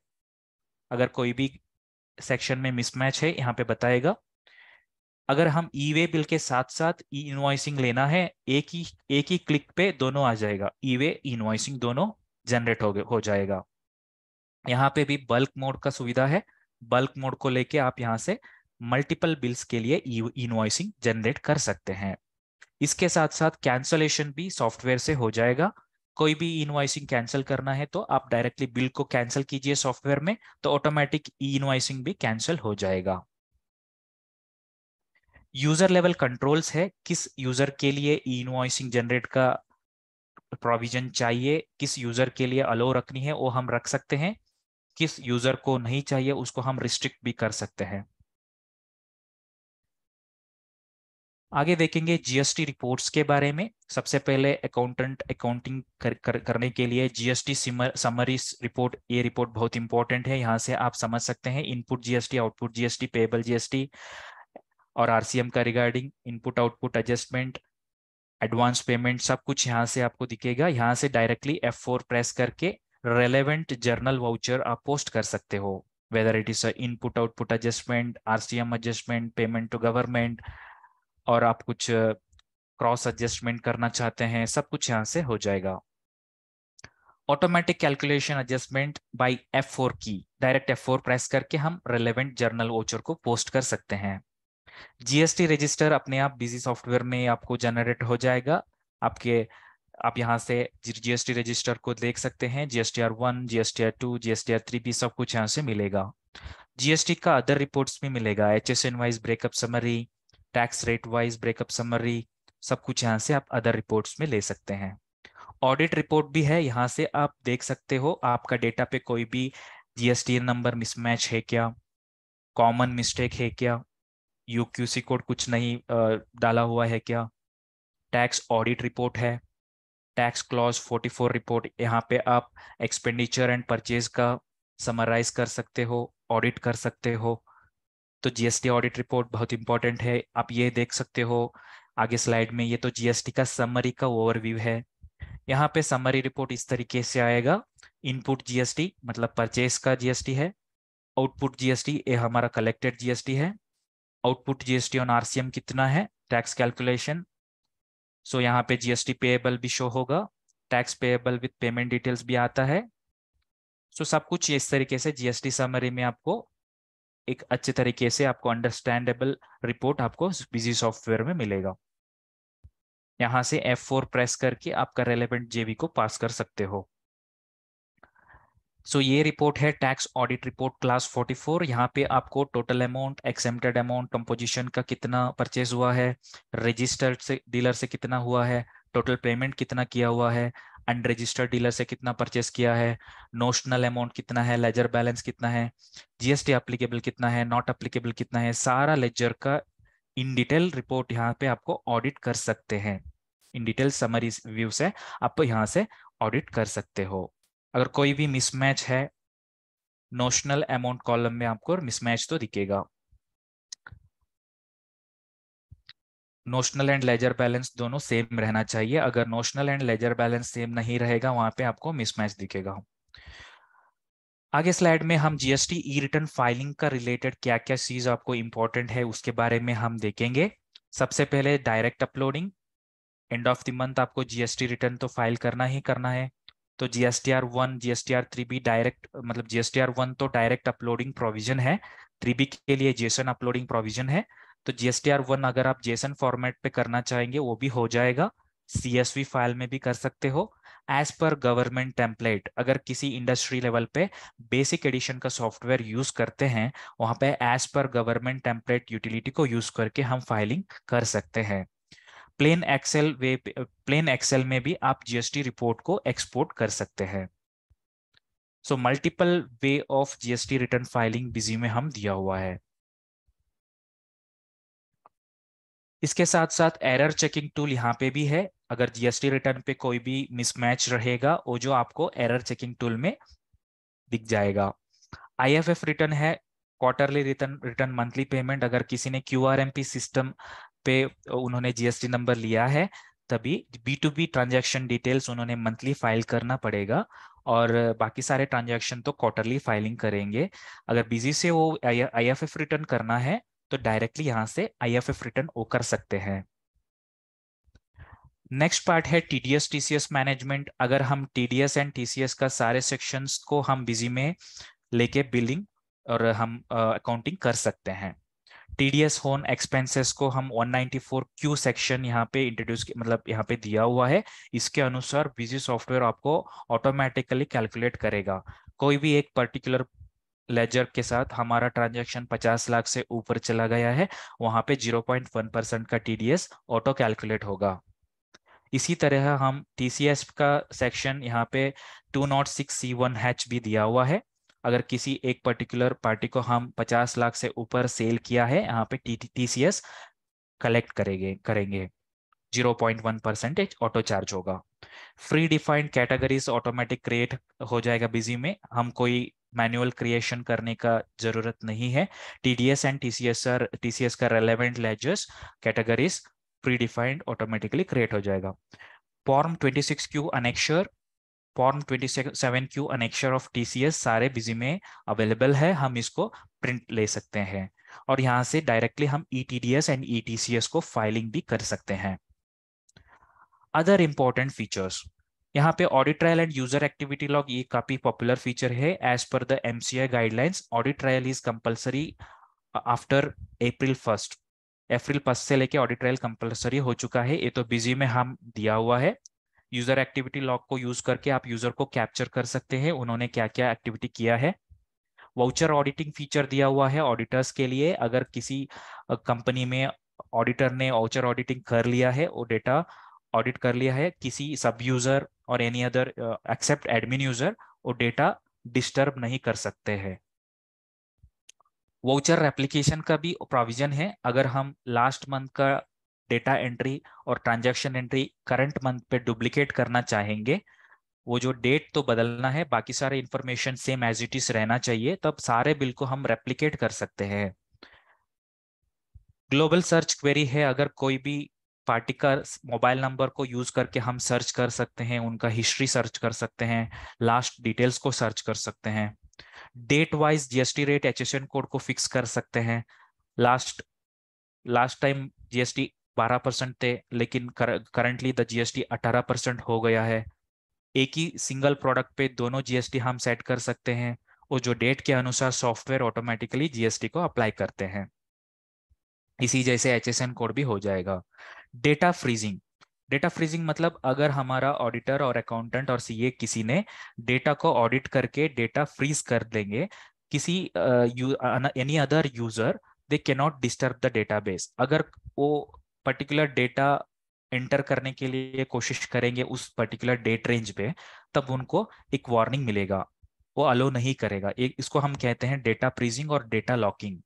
अगर कोई भी सेक्शन में मिसमैच है यहाँ पे बताएगा अगर हम ई वे बिल के साथ साथ ई इनवाइसिंग लेना है एक ही एक ही क्लिक पे दोनों आ जाएगा ई वे इनवाइसिंग दोनों जनरेट हो हो जाएगा यहाँ पे भी बल्क मोड का सुविधा है बल्क मोड को लेके आप यहाँ से मल्टीपल बिल्स के लिए इनवॉइसिंग e-, जनरेट कर सकते हैं इसके साथ साथ कैंसलेशन भी सॉफ्टवेयर से हो जाएगा कोई भी इनवाइसिंग कैंसिल करना है तो आप डायरेक्टली बिल को कैंसिल कीजिए सॉफ्टवेयर में तो ऑटोमेटिक ई इनवाइसिंग भी कैंसिल हो जाएगा यूजर लेवल कंट्रोल्स है किस यूजर के लिए ई इनवाइसिंग जनरेट का प्रोविजन चाहिए किस यूजर के लिए अलो रखनी है वो हम रख सकते हैं किस यूजर को नहीं चाहिए उसको हम रिस्ट्रिक्ट भी कर सकते हैं आगे देखेंगे जीएसटी रिपोर्ट्स के बारे में सबसे पहले अकाउंटेंट अकाउंटिंग कर, कर, करने के लिए जीएसटी समरी रिपोर्ट ये रिपोर्ट बहुत इंपॉर्टेंट है यहाँ से आप समझ सकते हैं input GST output GST payable GST और आरसीएम का regarding input output adjustment advance payment सब कुछ यहाँ से आपको दिखेगा यहाँ से डायरेक्टली एफ प्रेस करके रेलिवेंट जर्नल वाउचर आप पोस्ट कर सकते हो whether it is a output adjustment RCM adjustment payment to government और आप कुछ क्रॉस एडजस्टमेंट करना चाहते हैं सब कुछ यहाँ से हो जाएगा automatic calculation adjustment bye F4 की डायरेक्ट F4 प्रेस करके हम रेलेवेंट जर्नल वोचर को पोस्ट कर सकते हैं जीएसटी रजिस्टर अपने आप बिजी सॉफ्टवेयर में आपको जनरेट हो जाएगा आपके आप यहां से जीएसटी रजिस्टर को देख सकते हैं GST R one GST R two GST R three भी सब कुछ यहाँ से मिलेगा जीएसटी का अदर रिपोर्ट्स भी मिलेगा H S N wise breakup summary tax rate wise breakup summary सब कुछ यहाँ से आप अदर रिपोर्ट्स में ले सकते हैं ऑडिट रिपोर्ट भी है यहाँ से आप देख सकते हो आपका डेटा पे कोई भी जीएसटी नंबर मिसमैच है क्या कॉमन मिस्टेक है क्या यूक्यूसी कोड कुछ नहीं डाला हुआ है क्या टैक्स ऑडिट रिपोर्ट है टैक्स क्लॉज 44 रिपोर्ट यहाँ पे आप एक्सपेंडिचर एंड परचेज का समराइज कर सकते हो ऑडिट कर सकते हो तो जीएसटी ऑडिट रिपोर्ट बहुत इंपॉर्टेंट है आप ये देख सकते हो आगे स्लाइड में ये तो जीएसटी का समरी का ओवरव्यू है यहाँ पे समरी रिपोर्ट इस तरीके से आएगा इनपुट जीएसटी मतलब परचेस का जीएसटी है आउटपुट जीएसटी ये हमारा कलेक्टेड जीएसटी है आउटपुट जीएसटी ऑन आरसीएम कितना है टैक्स कैलकुलेशन सो यहाँ पे जीएसटी पेएबल भी शो होगा tax payable with payment details भी आता है सो so, सब कुछ इस तरीके से जीएसटी समरी में आपको एक अच्छे तरीके से आपको अंडरस्टैंडेबल रिपोर्ट आपको बिजी सॉफ्टवेयर में मिलेगा यहां से F4 प्रेस करके आपका रेलेवेंट जेवी को पास कर सकते हो सो so, ये रिपोर्ट है टैक्स ऑडिट रिपोर्ट क्लास 44 यहाँ पे आपको total amount accepted amount composition का कितना परचेज हुआ है रजिस्टर्ड से डीलर से कितना हुआ है टोटल पेमेंट कितना किया हुआ है अनरजिस्टर्ड डीलर से कितना परचेस किया है नोशनल अमाउंट कितना है लेजर बैलेंस कितना है जीएसटी अप्लीकेबल कितना है नॉट अप्लीकेबल कितना है सारा लेजर का इन डिटेल रिपोर्ट यहाँ पे आपको ऑडिट कर सकते हैं इन डिटेल समरी व्यू से आप यहाँ से ऑडिट कर सकते हो अगर कोई भी मिसमैच है नोशनल अमाउंट कॉलम में आपको मिसमैच तो दिखेगा नोशनल एंड लेजर बैलेंस दोनों सेम रहना चाहिए अगर notional and ledger balance same नहीं रहेगा वहां पे आपको मिसमैच दिखेगा आगे स्लाइड में हम जीएसटी ई रिटर्न फाइलिंग का रिलेटेड क्या क्या चीज आपको इंपॉर्टेंट है उसके बारे में हम देखेंगे सबसे पहले direct uploading end of the month आपको जीएसटी रिटर्न तो फाइल करना ही करना है तो GST R one GST R three B direct मतलब जीएसटी आर वन तो डायरेक्ट अपलोडिंग प्रोविजन है थ्री बी के लिए जीएसएन अपलोडिंग प्रोविजन है तो जीएसटीआर वन अगर आप जेसन फॉर्मेट पे करना चाहेंगे वो भी हो जाएगा सीएसवी फाइल में भी कर सकते हो एज पर गवर्नमेंट टेम्पलेट अगर किसी इंडस्ट्री लेवल पे बेसिक एडिशन का सॉफ्टवेयर यूज करते हैं वहां पे as per government template utility को यूज करके हम फाइलिंग कर सकते हैं plain Excel way plain Excel में भी आप जीएसटी रिपोर्ट को एक्सपोर्ट कर सकते हैं so multiple way of GST return filing Busy में हम दिया हुआ है इसके साथ साथ एरर चेकिंग टूल यहाँ पे भी है अगर जीएसटी रिटर्न पे कोई भी मिसमैच रहेगा वो जो आपको एरर चेकिंग टूल में दिख जाएगा आईएफएफ रिटर्न है quarterly return return monthly payment अगर किसी ने पी सिस्टम पे उन्होंने जीएसटी नंबर लिया है तभी B to B transaction details उन्होंने मंथली फाइल करना पड़ेगा और बाकी सारे ट्रांजेक्शन तो क्वार्टरली फाइलिंग करेंगे अगर बिजी से वो आई एफ रिटर्न करना है तो डायरेक्टली यहां से आई एफ एफ रिटर्न ओ कर सकते हैं नेक्स्ट पार्ट है टीडीएस टीसीएस मैनेजमेंट अगर हम टीडीएस एंड टीसीएस का सारे सेक्शंस को हम बिजी में लेके बिलिंग और हम अकाउंटिंग uh, कर सकते हैं टीडीएस होन एक्सपेंसेस को हम 194 क्यू सेक्शन यहाँ पे इंट्रोड्यूस मतलब यहाँ पे दिया हुआ है इसके अनुसार बिजी सॉफ्टवेयर आपको ऑटोमेटिकली कैलकुलेट करेगा कोई भी एक पर्टिकुलर लेजर के साथ हमारा ट्रांजेक्शन 50 लाख से ऊपर चला गया है वहां पे 0.1 परसेंट का टीडीएस ऑटो कैलकुलेट होगा इसी तरह हम टीसीएस का सेक्शन यहाँ पे two nought six C one H भी दिया हुआ है अगर किसी एक पर्टिकुलर पार्टी को हम 50 लाख से ऊपर सेल किया है यहाँ पे टीसीएस कलेक्ट करेंगे करेंगे 0.1 परसेंटेज ऑटो चार्ज होगा predefined categories automatic create हो जाएगा बिजी में हम कोई मैनुअल क्रिएशन करने का जरूरत नहीं है टीडीएस एंड टीसीएस टीसीएस का relevant ledgers categories predefined automatically create हो जाएगा form twenty six Q annexure form twenty seven Q annexure of TCS सारे बिजी में अवेलेबल है हम इसको प्रिंट ले सकते हैं और यहाँ से डायरेक्टली हम E T D S and E T C S को फाइलिंग भी कर सकते हैं अदर इम्पोर्टेंट फीचर्स यहाँ पे audit trail and user activity log ये काफी पॉपुलर फीचर है as per the MCI guidelines audit trail is compulsory after April first April first से लेके ऑडिट ट्रायल कंपलसरी हो चुका है ये तो बिजी में हम दिया हुआ है यूजर एक्टिविटी लॉग को यूज करके आप यूजर को कैप्चर कर सकते हैं उन्होंने क्या क्या एक्टिविटी किया है वाउचर ऑडिटिंग फीचर दिया हुआ है ऑडिटर्स के लिए अगर किसी कंपनी uh, में ऑडिटर ने वाउचर ऑडिटिंग कर लिया है वो डेटा ऑडिट कर लिया है किसी सब यूजर और any other except admin user वो डेटा डिस्टर्ब नहीं कर सकते हैं वाउचर एप्लीकेशन का भी प्रोविजन है अगर हम लास्ट मंथ का डेटा एंट्री और ट्रांजैक्शन एंट्री करंट मंथ पे डुप्लीकेट करना चाहेंगे वो जो डेट तो बदलना है बाकी सारे information same as it is रहना चाहिए तब सारे बिल को हम रेप्लीकेट कर सकते हैं ग्लोबल सर्च क्वेरी है अगर कोई भी पार्टिकल मोबाइल नंबर को यूज करके हम सर्च कर सकते हैं उनका हिस्ट्री सर्च कर सकते हैं लास्ट डिटेल्स को सर्च कर सकते हैं date wise GST rate H code को फिक्स कर सकते हैं last last time GST 12 percent थे लेकिन करंटली द जीएसटी 18 परसेंट हो गया है एक ही सिंगल प्रोडक्ट पे दोनों जीएसटी हम सेट कर सकते हैं और जो डेट के अनुसार सॉफ्टवेयर ऑटोमेटिकली जीएसटी को अप्लाई करते हैं इसी जैसे एच एस एन कोड भी हो जाएगा डेटा फ्रीजिंग डेटा फ्रीजिंग मतलब अगर हमारा ऑडिटर और अकाउंटेंट और सीए किसी ने डेटा को ऑडिट करके डेटा फ्रीज कर देंगे किसी एनी अदर यूजर दे के नॉट डिस्टर्ब द बेस अगर वो पर्टिकुलर डेटा एंटर करने के लिए कोशिश करेंगे उस पर्टिकुलर डेट रेंज पे तब उनको एक वार्निंग मिलेगा वो अलो नहीं करेगा एक इसको हम कहते हैं डेटा फ्रीजिंग और data locking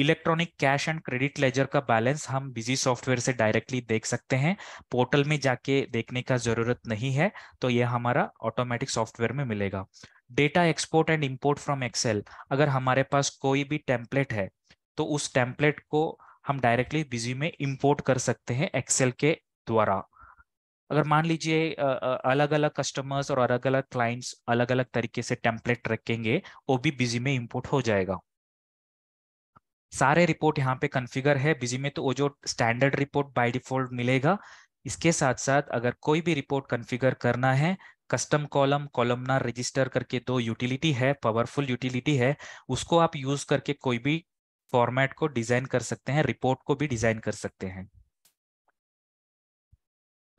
electronic cash and credit ledger का बैलेंस हम बिजी सॉफ्टवेयर से डायरेक्टली देख सकते हैं पोर्टल में जाके देखने का जरूरत नहीं है तो यह हमारा ऑटोमेटिक सॉफ्टवेयर में मिलेगा data export and import from Excel अगर हमारे पास कोई भी टेम्पलेट है तो उस टेम्पलेट को हम डायरेक्टली बिजी में इम्पोर्ट कर सकते हैं एक्सेल के द्वारा अगर मान लीजिए अलग अलग कस्टमर्स और अलग अलग क्लाइंट्स अलग अलग तरीके से टेम्पलेट रखेंगे वो भी बिजी में इम्पोर्ट हो जाएगा सारे रिपोर्ट यहाँ पे कन्फिगर है बिजी में तो वो जो स्टैंडर्ड रिपोर्ट बाय डिफॉल्ट मिलेगा इसके साथ साथ अगर कोई भी रिपोर्ट कन्फिगर करना है कस्टम कॉलम कॉलमनार रजिस्टर करके दो यूटिलिटी है पावरफुल यूटिलिटी है उसको आप यूज करके कोई भी फॉर्मेट को डिजाइन कर सकते हैं रिपोर्ट को भी डिजाइन कर सकते हैं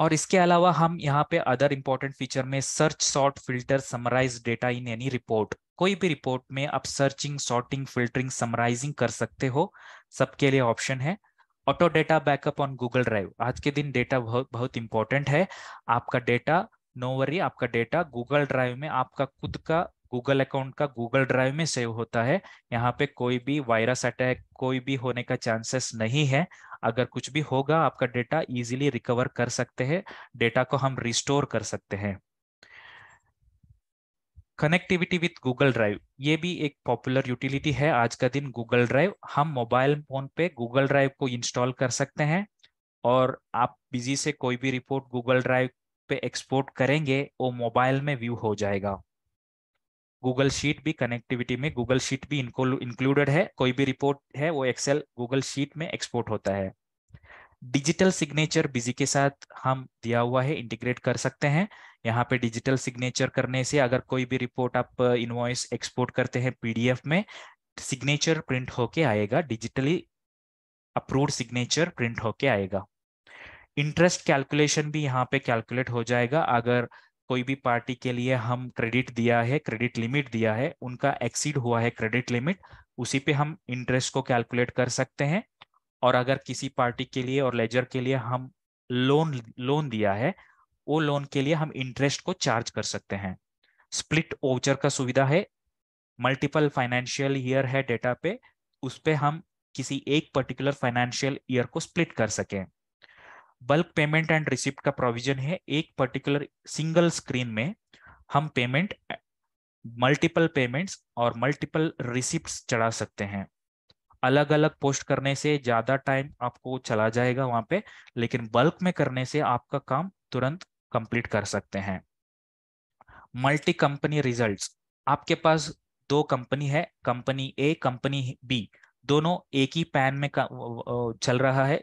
और इसके अलावा हम यहाँ पे अदर इंपॉर्टेंट फीचर में search sort filter summarize data in any report कोई भी रिपोर्ट में आप सर्चिंग सॉर्टिंग फिल्टरिंग समराइजिंग कर सकते हो सबके लिए ऑप्शन है auto data backup on Google Drive आज के दिन डेटा बहुत बहुत इंपॉर्टेंट है आपका डेटा नो वरी आपका डेटा गूगल ड्राइव में आपका खुद का गूगल अकाउंट का गूगल ड्राइव में सेव होता है यहाँ पे कोई भी वायरस अटैक कोई भी होने का चांसेस नहीं है अगर कुछ भी होगा आपका डेटा इजीली रिकवर कर सकते हैं डेटा को हम रिस्टोर कर सकते हैं कनेक्टिविटी विथ गूगल ड्राइव ये भी एक पॉपुलर यूटिलिटी है आज का दिन गूगल ड्राइव हम मोबाइल फोन पे गूगल ड्राइव को इंस्टॉल कर सकते हैं और आप बिजी से कोई भी रिपोर्ट गूगल ड्राइव पे एक्सपोर्ट करेंगे वो मोबाइल में व्यू हो जाएगा गूगल शीट भी कनेक्टिविटी में गूगल शीट भी इनको इंक्लूडेड है कोई भी रिपोर्ट है वो एक्सेल गूगल शीट में एक्सपोर्ट होता है डिजिटल सिग्नेचर बिजी के साथ हम दिया हुआ है इंटीग्रेट कर सकते हैं यहाँ पे डिजिटल सिग्नेचर करने से अगर कोई भी रिपोर्ट आप इनवॉइस uh, एक्सपोर्ट करते हैं पीडीएफ में सिग्नेचर प्रिंट होके आएगा डिजिटली अप्रूव्ड सिग्नेचर प्रिंट होके आएगा इंटरेस्ट कैलकुलेशन भी यहाँ पे कैलकुलेट हो जाएगा अगर कोई भी पार्टी के लिए हम क्रेडिट दिया है क्रेडिट लिमिट दिया है उनका एक्सीड हुआ है क्रेडिट लिमिट उसी पे हम इंटरेस्ट को कैलकुलेट कर सकते हैं और अगर किसी पार्टी के लिए और लेजर के लिए हम लोन लोन दिया है वो लोन के लिए हम इंटरेस्ट को चार्ज कर सकते हैं स्प्लिट ओचर का सुविधा है मल्टीपल फाइनेंशियल ईयर है डेटा पे उस पर हम किसी एक पर्टिकुलर फाइनेंशियल ईयर को स्प्लिट कर सकें बल्क पेमेंट एंड रिसिप्ट का प्रोविजन है एक पर्टिकुलर सिंगल स्क्रीन में हम पेमेंट मल्टीपल पेमेंट्स और मल्टीपल रिसिप्ट चढ़ा सकते हैं अलग अलग पोस्ट करने से ज्यादा टाइम आपको चला जाएगा वहां पे लेकिन बल्क में करने से आपका काम तुरंत कंप्लीट कर सकते हैं मल्टी कंपनी रिजल्ट्स आपके पास दो कंपनी है कंपनी ए कंपनी बी दोनों एक ही पैन में चल रहा है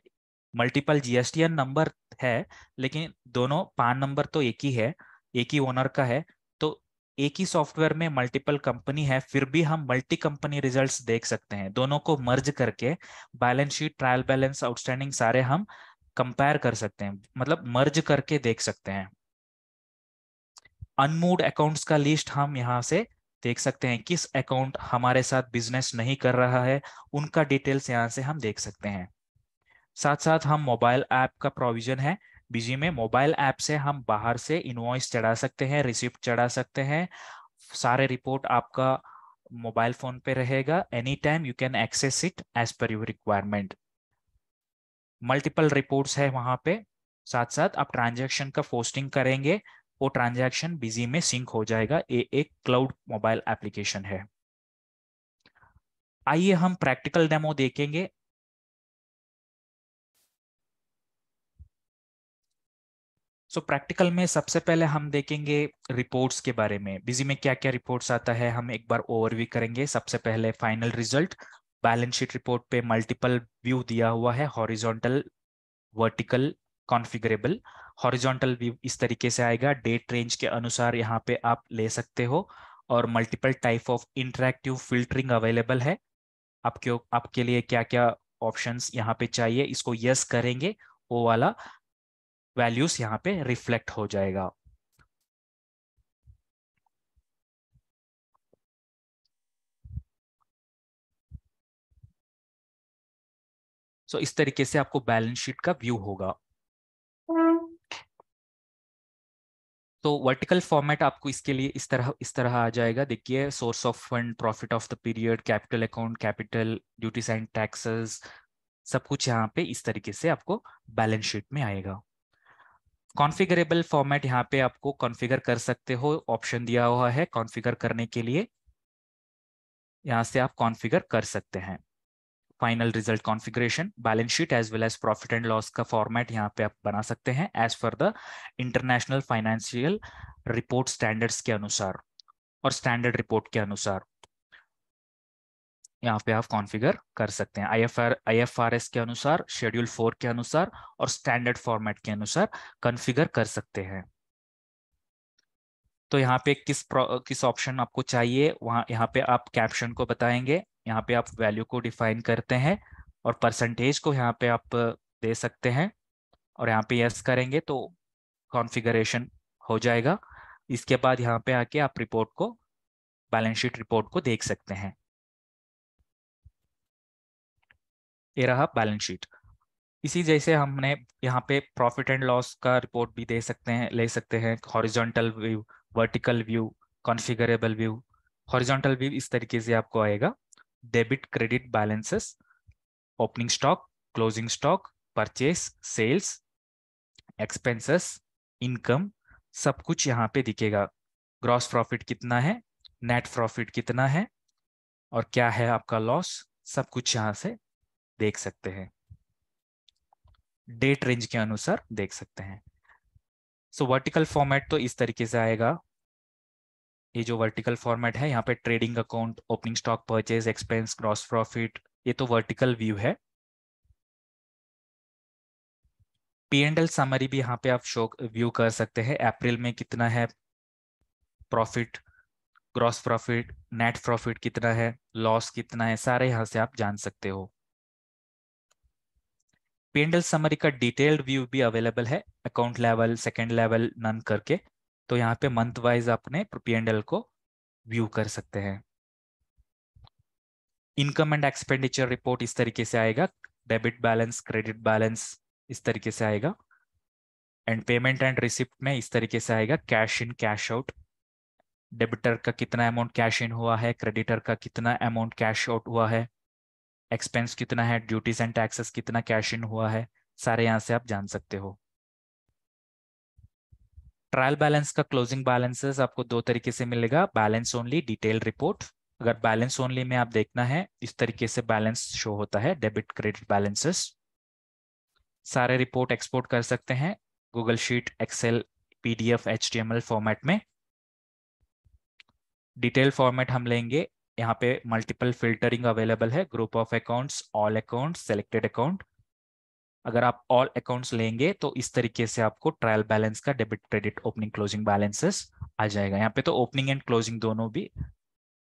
मल्टीपल जीएसटीएन नंबर है लेकिन दोनों पान नंबर तो एक ही है एक ही ओनर का है तो एक ही सॉफ्टवेयर में मल्टीपल कंपनी है फिर भी हम मल्टी कंपनी रिजल्ट्स देख सकते हैं दोनों को मर्ज करके balance sheet trial balance outstanding सारे हम कंपेयर कर सकते हैं मतलब मर्ज करके देख सकते हैं अनमूड अकाउंट्स का लिस्ट हम यहाँ से देख सकते हैं किस अकाउंट हमारे साथ बिजनेस नहीं कर रहा है उनका डिटेल्स यहाँ से हम देख सकते हैं साथ साथ हम मोबाइल ऐप का प्रोविजन है बिजी में मोबाइल ऐप से हम बाहर से इनवॉइस चढ़ा सकते हैं रिसिप्ट चढ़ा सकते हैं सारे रिपोर्ट आपका मोबाइल फोन पे रहेगा any time you can access it as per your requirement multiple reports है वहां पे साथ साथ आप ट्रांजैक्शन का पोस्टिंग करेंगे वो ट्रांजैक्शन बिजी में सिंक हो जाएगा ये एक क्लाउड मोबाइल एप्लीकेशन है आइए हम प्रैक्टिकल डेमो देखेंगे सो so, प्रैक्टिकल में सबसे पहले हम देखेंगे रिपोर्ट्स के बारे में बिजी में क्या क्या रिपोर्ट्स आता है हम एक बार ओवरव्यू करेंगे सबसे पहले final result balance sheet report पे मल्टीपल व्यू दिया हुआ है horizontal vertical configurable horizontal view इस तरीके से आएगा डेट रेंज के अनुसार यहाँ पे आप ले सकते हो और multiple type of interactive filtering available है आपके आपके लिए क्या क्या ऑप्शन यहाँ पे चाहिए इसको यस करेंगे वो वाला वैल्यूज यहाँ पे रिफ्लेक्ट हो जाएगा सो तो इस तरीके से आपको बैलेंस शीट का व्यू होगा तो वर्टिकल फॉर्मेट आपको इसके लिए इस तरह इस तरह आ जाएगा देखिए source of fund profit of the period capital account capital duties and taxes सब कुछ यहाँ पे इस तरीके से आपको बैलेंस शीट में आएगा कॉन्फ़िगरेबल फॉर्मेट यहाँ पे आपको कॉन्फ़िगर कर सकते हो ऑप्शन दिया हुआ है कॉन्फ़िगर करने के लिए यहाँ से आप कॉन्फ़िगर कर सकते हैं final result configuration balance sheet as well as profit and loss का फॉर्मेट यहाँ पे आप बना सकते हैं as per the international financial report standards के अनुसार और स्टैंडर्ड रिपोर्ट के अनुसार यहाँ पे आप कॉन्फ़िगर कर सकते हैं आईएफआर आईएफआरएस के अनुसार शेड्यूल फोर के अनुसार और स्टैंडर्ड फॉर्मेट के अनुसार कॉन्फ़िगर कर सकते हैं तो यहाँ पे किस किस ऑप्शन आपको चाहिए वहाँ यहाँ पे आप कैप्शन को बताएंगे यहाँ पे आप वैल्यू को डिफाइन करते हैं और परसेंटेज को यहाँ पे आप दे सकते हैं और यहाँ पे यस करेंगे तो कॉन्फ़िगरेशन हो जाएगा इसके बाद यहाँ पे आके आप रिपोर्ट को बैलेंस शीट रिपोर्ट को देख सकते हैं ये रहा बैलेंस शीट इसी जैसे हमने यहाँ पे प्रॉफिट एंड लॉस का रिपोर्ट भी दे सकते हैं ले सकते हैं horizontal view vertical view configurable view horizontal view इस तरीके से आपको आएगा debit credit balances, opening stock, closing stock, purchase, sales, expenses, income, सब कुछ यहाँ पे दिखेगा ग्रॉस प्रॉफिट कितना है नेट प्रॉफिट कितना है और क्या है आपका लॉस सब कुछ यहां से देख सकते हैं डेट रेंज के अनुसार देख सकते हैं सो वर्टिकल फॉर्मेट तो इस तरीके से आएगा ये जो वर्टिकल फॉर्मेट है यहाँ पे trading account opening stock purchase expense gross profit ये तो वर्टिकल व्यू है पी एंड एल समरी भी यहाँ पे आप शो व्यू कर सकते हैं अप्रैल में कितना है profit gross profit net profit कितना है लॉस कितना है सारे यहाँ से आप जान सकते हो पी एंड एल समरी का डिटेल्ड व्यू भी अवेलेबल है अकाउंट लेवल सेकेंड लेवल नन करके तो यहाँ पे मंथ वाइज अपने पी को व्यू कर सकते हैं इनकम एंड एक्सपेंडिचर रिपोर्ट इस तरीके से आएगा डेबिट बैलेंस क्रेडिट बैलेंस इस तरीके से आएगा एंड पेमेंट एंड रिसिप्ट में इस तरीके से आएगा cash in cash out debtor का कितना अमाउंट कैश इन हुआ है क्रेडिटर का कितना अमाउंट कैश आउट हुआ है एक्सपेंस कितना है ड्यूटीज एंड टैक्सेस कितना कैश इन हुआ है सारे यहाँ से आप जान सकते हो ट्रायल बैलेंस का क्लोजिंग बैलेंसेस आपको दो तरीके से मिलेगा बैलेंस ओनली डिटेल रिपोर्ट अगर बैलेंस ओनली में आप देखना है इस तरीके से बैलेंस शो होता है डेबिट क्रेडिट बैलेंसेस सारे रिपोर्ट एक्सपोर्ट कर सकते हैं Google Sheet Excel PDF H format में डिटेल फॉर्मेट हम लेंगे यहाँ पे मल्टीपल फिल्टरिंग अवेलेबल है group of accounts all account selected account अगर आप ऑल अकाउंट्स लेंगे तो इस तरीके से आपको ट्रायल बैलेंस का debit credit opening closing balances आ जाएगा यहाँ पे तो ओपनिंग एंड क्लोजिंग दोनों भी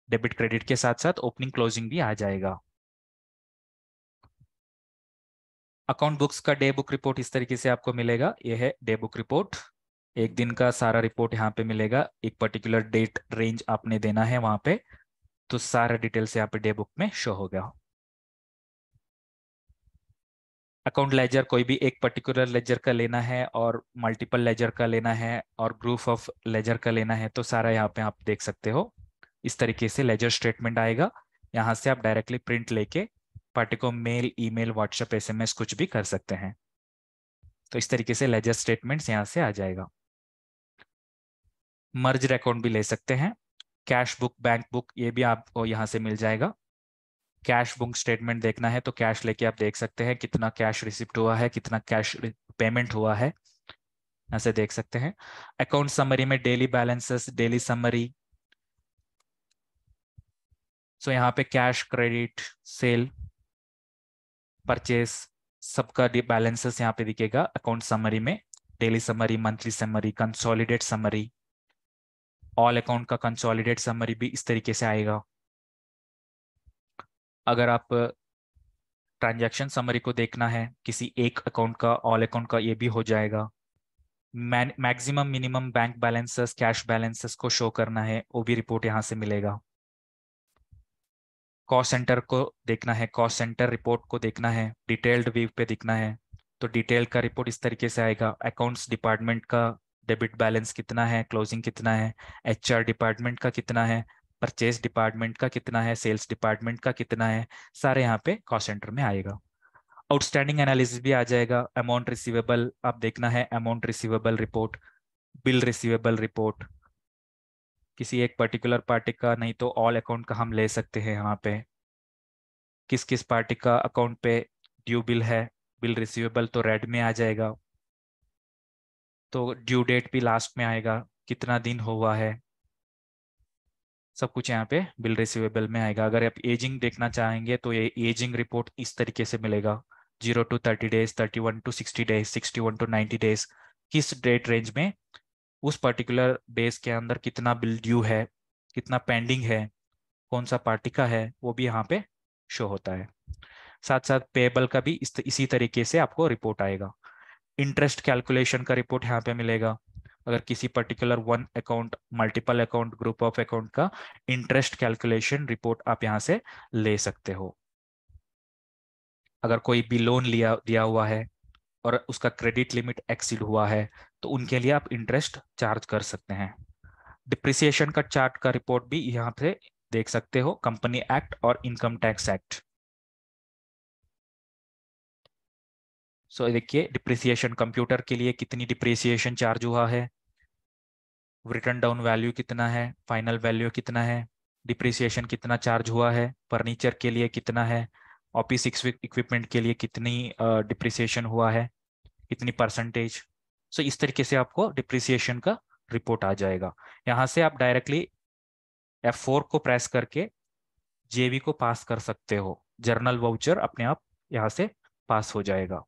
डेबिट क्रेडिट के साथ साथ ओपनिंग क्लोजिंग भी आ जाएगा अकाउंट बुक्स का डे बुक रिपोर्ट इस तरीके से आपको मिलेगा यह है डे बुक रिपोर्ट एक दिन का सारा रिपोर्ट यहाँ पे मिलेगा एक पर्टिकुलर डेट रेंज आपने देना है वहां पे तो सारा डिटेल्स यहाँ पे डे बुक में शो होगा अकाउंट लेजर कोई भी एक पर्टिकुलर लेजर का लेना है और मल्टीपल लेजर का लेना है और ग्रुप ऑफ लेजर का लेना है तो सारा यहाँ पे आप देख सकते हो इस तरीके से लेजर स्टेटमेंट आएगा यहाँ से आप डायरेक्टली प्रिंट लेके पार्टी को मेल ईमेल व्हाट्सएप एसएमएस कुछ भी कर सकते हैं तो इस तरीके से लेजर स्टेटमेंट यहाँ से आ जाएगा मर्ज अकाउंट भी ले सकते हैं कैश बुक बैंक बुक ये भी आपको यहाँ से मिल जाएगा कैश बुक स्टेटमेंट देखना है तो कैश लेके आप देख सकते हैं कितना कैश रिसिप्ट हुआ है कितना कैश पेमेंट हुआ है ऐसे देख सकते हैं अकाउंट समरी में daily balances daily summary so यहाँ पे कैश क्रेडिट सेल परचेस सबका बैलेंसेस यहाँ पे दिखेगा अकाउंट समरी में daily summary monthly summary consolidate summary all account का कंसोलिडेट समरी भी इस तरीके से आएगा अगर आप ट्रांजैक्शन समरी को देखना है किसी एक अकाउंट का ऑल अकाउंट का ये भी हो जाएगा maximum minimum bank balances cash balances को शो करना है वो भी रिपोर्ट यहाँ से मिलेगा कॉस्ट सेंटर को देखना है कॉस्ट सेंटर रिपोर्ट को देखना है डिटेल्ड व्यू पे देखना है तो डिटेल का रिपोर्ट इस तरीके से आएगा अकाउंट्स डिपार्टमेंट का डेबिट बैलेंस कितना है क्लोजिंग कितना है एचआर डिपार्टमेंट का कितना है परचेज डिपार्टमेंट का कितना है सेल्स डिपार्टमेंट का कितना है सारे यहाँ पे कॉस्ट सेंटर में आएगा आउटस्टैंडिंग एनालिसिस भी आ जाएगा अमाउंट रिसीवेबल आप देखना है amount receivable report bill receivable report किसी एक पर्टिकुलर पार्टी का नहीं तो ऑल अकाउंट का हम ले सकते हैं यहाँ पे किस किस पार्टी का अकाउंट पे ड्यू बिल है बिल रिसीवेबल तो रेड में आ जाएगा तो ड्यू डेट भी लास्ट में आएगा कितना दिन हुआ है सब कुछ यहाँ पे बिल रिसीवेबल में आएगा अगर आप एजिंग देखना चाहेंगे तो ये एजिंग रिपोर्ट इस तरीके से मिलेगा zero to thirty days thirty one to sixty days sixty one to ninety days किस डेट रेंज में उस पर्टिकुलर डेज के अंदर कितना बिल ड्यू है कितना पेंडिंग है कौन सा पार्टी का है वो भी यहाँ पे शो होता है साथ साथ पेबल का भी इस, इसी तरीके से आपको रिपोर्ट आएगा इंटरेस्ट कैलकुलेशन का रिपोर्ट यहाँ पे मिलेगा अगर किसी particular one account multiple account group of account का इंटरेस्ट कैलकुलेशन रिपोर्ट आप यहाँ से ले सकते हो अगर कोई भी लोन लिया दिया हुआ है और उसका क्रेडिट लिमिट एक्सीड हुआ है तो उनके लिए आप इंटरेस्ट चार्ज कर सकते हैं डिप्रिसिएशन का चार्ट का रिपोर्ट भी यहाँ से देख सकते हो कंपनी एक्ट और इनकम टैक्स एक्ट सो देखिए डिप्रिसिएशन कंप्यूटर के लिए कितनी डिप्रिसिएशन चार्ज हुआ है रिटर्न डाउन वैल्यू कितना है फाइनल वैल्यू कितना है डिप्रिसिएशन कितना चार्ज हुआ है फर्नीचर के लिए कितना है ऑफिस इक्विपमेंट के लिए कितनी डिप्रिसिएशन uh, हुआ है कितनी परसेंटेज सो so, इस तरीके से आपको डिप्रिसिएशन का रिपोर्ट आ जाएगा यहाँ से आप डायरेक्टली एफ फोर को प्रेस करके जेवी को पास कर सकते हो जर्नल वाउचर अपने आप यहाँ से पास हो जाएगा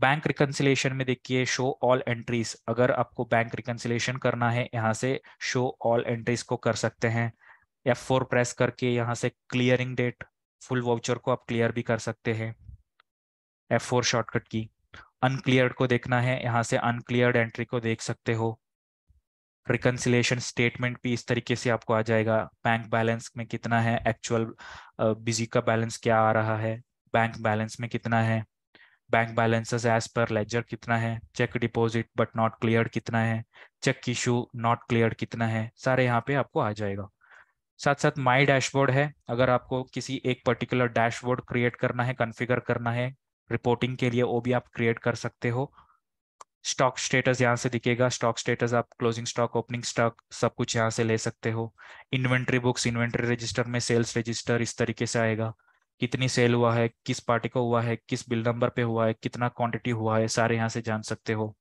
बैंक रिकनसिलेशन में देखिए शो ऑल एंट्रीज अगर आपको बैंक रिकन्सिलेशन करना है यहाँ से शो ऑल एंट्रीज को कर सकते हैं एफ फोर प्रेस करके यहाँ से क्लियरिंग डेट फुल वाउचर को आप क्लियर भी कर सकते हैं एफ फोर शॉर्टकट की अनक्लियर को देखना है यहाँ से अनक्लियर्ड एंट्री को देख सकते हो रिकन्सिलेशन स्टेटमेंट भी इस तरीके से आपको आ जाएगा बैंक बैलेंस में कितना है एक्चुअल बिजी का बैलेंस क्या आ रहा है बैंक बैलेंस में कितना है bank balances as per ledger कितना है cheque deposit but not clear कितना है चेक इशू नॉट क्लियर कितना है सारे यहाँ पे आपको आ जाएगा साथ साथ माई डैशबोर्ड है अगर आपको किसी एक पर्टिकुलर डैशबोर्ड क्रिएट करना है कॉन्फ़िगर करना है रिपोर्टिंग के लिए वो भी आप क्रिएट कर सकते हो स्टॉक स्टेटस यहाँ से दिखेगा स्टॉक स्टेटस आप क्लोजिंग स्टॉक ओपनिंग स्टॉक सब कुछ यहाँ से ले सकते हो इन्वेंट्री बुक्स इन्वेंट्री रजिस्टर में सेल्स रजिस्टर इस तरीके से आएगा कितनी सेल हुआ है किस पार्टी को हुआ है किस बिल नंबर पे हुआ है कितना क्वांटिटी हुआ है सारे यहाँ से जान सकते हो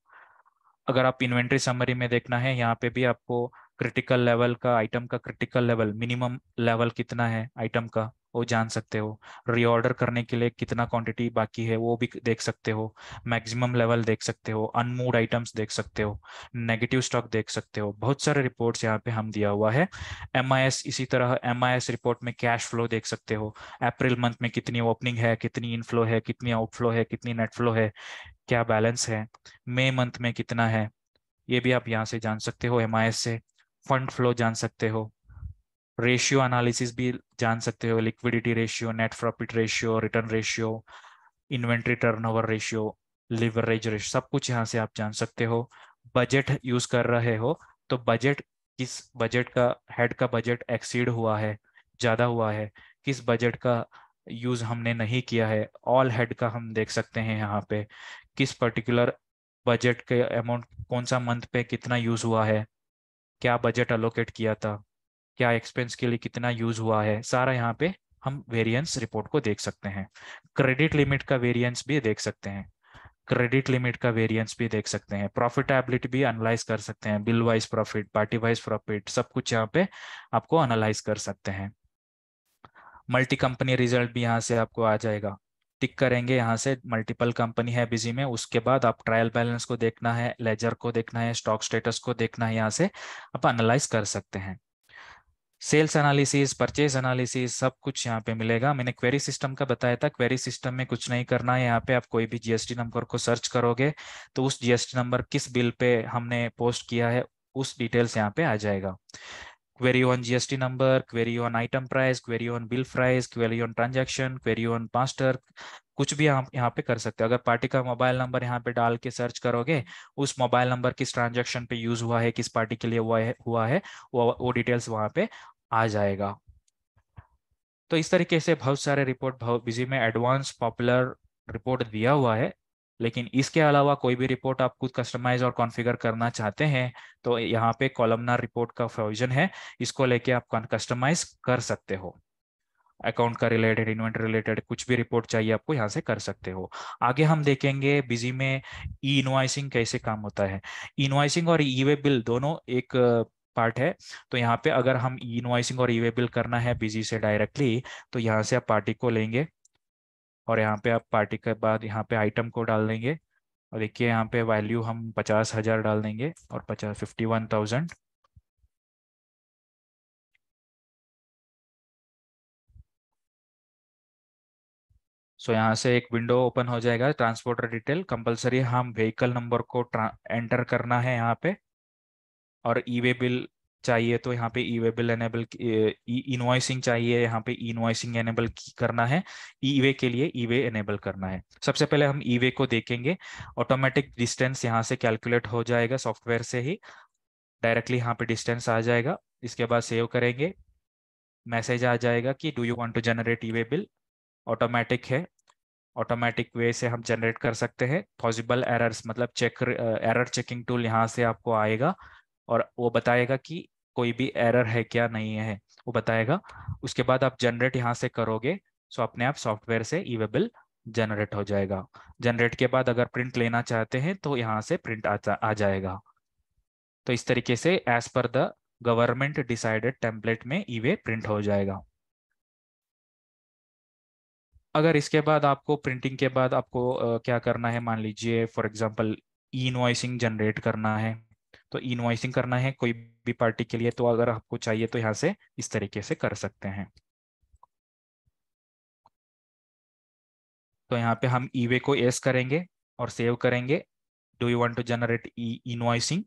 अगर आप इन्वेंट्री समरी में देखना है यहाँ पे भी आपको क्रिटिकल लेवल का आइटम का क्रिटिकल लेवल मिनिमम लेवल कितना है आइटम का वो जान सकते हो रीऑर्डर करने के लिए कितना क्वांटिटी बाकी है वो भी देख सकते हो मैक्सिमम लेवल देख सकते हो अनमूड आइटम्स देख सकते हो नेगेटिव स्टॉक देख सकते हो बहुत सारे रिपोर्ट्स यहाँ पे हम दिया हुआ है एम इसी तरह एम रिपोर्ट में कैश फ्लो देख सकते हो अप्रैल मंथ में कितनी ओपनिंग है कितनी इनफ्लो है कितनी आउटफ्लो है कितनी नेटफ्लो है क्या बैलेंस है मे मंथ में कितना है ये भी आप यहाँ से जान सकते हो एम से फंड फ्लो जान सकते हो रेशियो एनालिसिस भी जान सकते हो liquidity ratio net profit ratio return ratio inventory turnover ratio leverage ratio सब कुछ यहाँ से आप जान सकते हो बजट यूज कर रहे हो तो बजट किस बजट का हेड का बजट एक्सीड हुआ है ज़्यादा हुआ है किस बजट का यूज हमने नहीं किया है ऑल हेड का हम देख सकते हैं यहाँ पे किस पर्टिकुलर बजट के अमाउंट कौन सा मंथ पे कितना यूज हुआ है क्या बजट अलोकेट किया था क्या एक्सपेंस के लिए कितना यूज हुआ है सारा यहाँ पे हम वेरिएंस रिपोर्ट को देख सकते हैं क्रेडिट लिमिट का वेरिएंस भी देख सकते हैं क्रेडिट लिमिट का वेरिएंस भी देख सकते हैं प्रॉफिटेबिलिटी भी एनालाइज कर सकते हैं bill wise profit party wise profit सब कुछ यहाँ पे आपको एनालाइज कर सकते हैं मल्टी कंपनी रिजल्ट भी यहाँ से आपको आ जाएगा टिक करेंगे यहाँ से मल्टीपल कंपनी है बिजी में उसके बाद आप ट्रायल बैलेंस को देखना है लेजर को देखना है स्टॉक स्टेटस को देखना है यहाँ से आप एनालाइज कर सकते हैं सेल्स एनालिसिस परचेज एनालिसिस सब कुछ यहाँ पे मिलेगा मैंने क्वेरी सिस्टम का बताया था क्वेरी सिस्टम में कुछ नहीं करना है यहाँ पे आप कोई भी जीएसटी नंबर को सर्च करोगे तो उस जीएसटी नंबर किस बिल पे हमने पोस्ट किया है उस डिटेल्स यहाँ पे आ जाएगा query on GST number query on item price query on bill price query on transaction query on पास्टर कुछ भी आप यहाँ पे कर सकते हो अगर पार्टी का मोबाइल नंबर यहाँ पे डाल के सर्च करोगे उस मोबाइल नंबर किस ट्रांजैक्शन पे यूज हुआ है किस पार्टी के लिए हुआ है हुआ है वो वो डिटेल्स वहाँ पे आ जाएगा तो इस तरीके से बहुत सारे रिपोर्ट बिजी में एडवांस पॉपुलर रिपोर्ट दिया हुआ है लेकिन इसके अलावा कोई भी रिपोर्ट आप खुद कस्टमाइज और कॉन्फ़िगर करना चाहते हैं तो यहाँ पे कॉलमनार रिपोर्ट का प्रोविजन है इसको लेके आप कस्टमाइज कर सकते हो अकाउंट का रिलेटेड इन्वेंट रिलेटेड कुछ भी रिपोर्ट चाहिए आपको यहाँ से कर सकते हो आगे हम देखेंगे बिजी में ई इन्वाइसिंग कैसे काम होता है इन्वाइसिंग और ई वे बिल दोनों एक पार्ट है तो यहाँ पे अगर हम इनवाइसिंग और ई बिल करना है बिजी से डायरेक्टली तो यहाँ से आप पार्टी को लेंगे और यहाँ पे आप पार्टी के बाद यहाँ पे आइटम को डाल देंगे और देखिए यहाँ पे वैल्यू हम पचास हज़ार डाल देंगे और पचास fifty one thousand so so, यहाँ से एक विंडो ओपन हो जाएगा ट्रांसपोर्टर डिटेल कंपलसरी हम व्हीकल नंबर को एंटर करना है यहाँ पे और ई वे बिल चाहिए तो यहाँ पे e way bill enable invoicing चाहिए यहाँ पे इनवॉइसिंग एनेबल करना है ई वे के लिए ई वे एनेबल करना है सबसे पहले हम ई वे को देखेंगे ऑटोमेटिक डिस्टेंस यहाँ से कैलकुलेट हो जाएगा सॉफ्टवेयर से ही डायरेक्टली यहाँ पे डिस्टेंस आ जाएगा इसके बाद सेव करेंगे मैसेज आ जाएगा कि do you want to generate e way bill automatic है ऑटोमेटिक वे से हम जनरेट कर सकते हैं पॉसिबल एरर्स मतलब चेक एरर चेकिंग टूल यहाँ से आपको आएगा और वो बताएगा कि कोई भी एरर है क्या नहीं है वो बताएगा उसके बाद आप जनरेट यहाँ से करोगे सो अपने आप सॉफ्टवेयर से ई जनरेट हो जाएगा जनरेट के बाद अगर प्रिंट लेना चाहते हैं तो यहाँ से प्रिंट आ, आ जाएगा तो इस तरीके से as per the government decided template में ई वे प्रिंट हो जाएगा अगर इसके बाद आपको प्रिंटिंग के बाद आपको क्या करना है मान लीजिए फॉर एग्जाम्पल ई जनरेट करना है तो इनवाइसिंग करना है कोई भी पार्टी के लिए तो अगर आपको चाहिए तो यहाँ से इस तरीके से कर सकते हैं तो यहाँ पे हम ईवे को एस करेंगे और सेव करेंगे do you want to generate e invoicing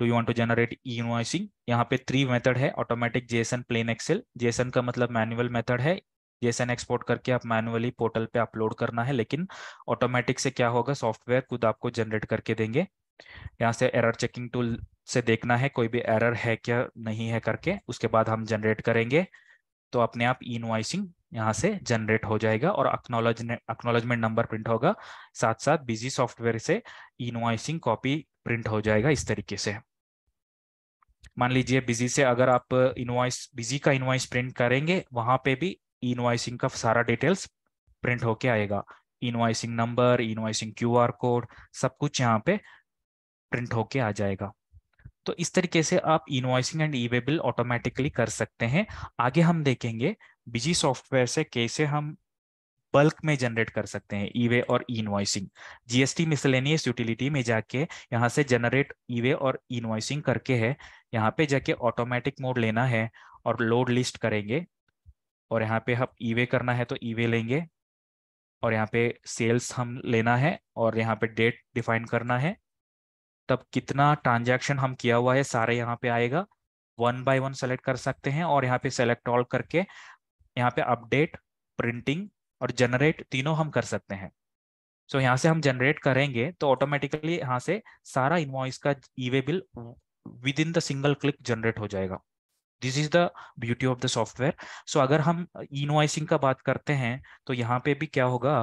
do you want to generate e invoicing यहाँ पे थ्री मेथड है automatic JSON plain Excel JSON का मतलब मैनुअल मेथड है जेसन एक्सपोर्ट करके आप मैनुअली पोर्टल पे अपलोड करना है लेकिन ऑटोमेटिक से क्या होगा सॉफ्टवेयर खुद आपको जनरेट करके देंगे यहाँ से एरर चेकिंग टूल से देखना है कोई भी एरर है क्या नहीं है करके उसके बाद हम जनरेट करेंगे तो अपने आप इनवाइसिंग यहाँ से जनरेट हो जाएगा और अक्नोलॉज अक्नोलॉजमेंट नंबर प्रिंट होगा साथ साथ बिजी सॉफ्टवेयर से इनवाइसिंग कॉपी प्रिंट हो जाएगा इस तरीके से मान लीजिए बिजी से अगर आप इनवाइस बिजी का इनवाइस प्रिंट करेंगे वहां पे भी इनवाइसिंग का सारा डिटेल्स प्रिंट होके आएगा invoicing number invoicing QR code सब कुछ यहाँ पे प्रिंट होके आ जाएगा तो इस तरीके से आप invoicing and e bill automatically कर सकते हैं आगे हम देखेंगे बिजी सॉफ्टवेयर से कैसे हम बल्क में जनरेट कर सकते हैं ईवे और इनवाइसिंग जीएसटी मिसलेनियस यूटिलिटी में जाके यहाँ से जनरेट ई वे और इनवाइसिंग करके है यहाँ पे जाके ऑटोमेटिक मोड लेना है और लोड लिस्ट करेंगे और यहाँ पे हम ई वे करना है तो ई वे लेंगे और यहाँ पे सेल्स हम लेना है और यहाँ पे डेट डिफाइन करना है तब कितना ट्रांजैक्शन हम किया हुआ है सारे यहाँ पे आएगा वन बाय वन सेलेक्ट कर सकते हैं और यहाँ पे सेलेक्ट ऑल करके यहाँ पे अपडेट प्रिंटिंग और जनरेट तीनों हम कर सकते हैं सो so, यहाँ से हम जनरेट करेंगे तो ऑटोमेटिकली यहाँ से सारा इन्वॉइस का e way bill with in the single click generate हो जाएगा this is the beauty of the software so अगर हम इनवाइसिंग का बात करते हैं तो यहाँ पे भी क्या होगा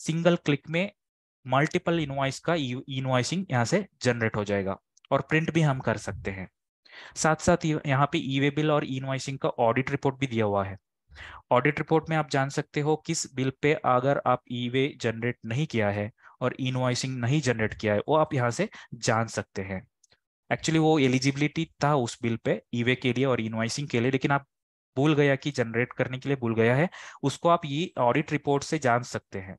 सिंगल क्लिक में मल्टीपल इनवाइस का इनवाइसिंग e-, यहाँ से जनरेट हो जाएगा और प्रिंट भी हम कर सकते हैं साथ साथ यहाँ पे ई बिल और इनवाइसिंग का ऑडिट रिपोर्ट भी दिया हुआ है ऑडिट रिपोर्ट में आप जान सकते हो किस बिल पे अगर आप ई वे जनरेट नहीं किया है और इनवाइसिंग नहीं जनरेट किया है वो आप यहाँ से जान सकते हैं एक्चुअली वो एलिजिबिलिटी था उस बिल पे ईवे के लिए और इनवाइसिंग के लिए लेकिन आप भूल गया कि जनरेट करने के लिए भूल गया है उसको आप ये ऑडिट रिपोर्ट से जान सकते हैं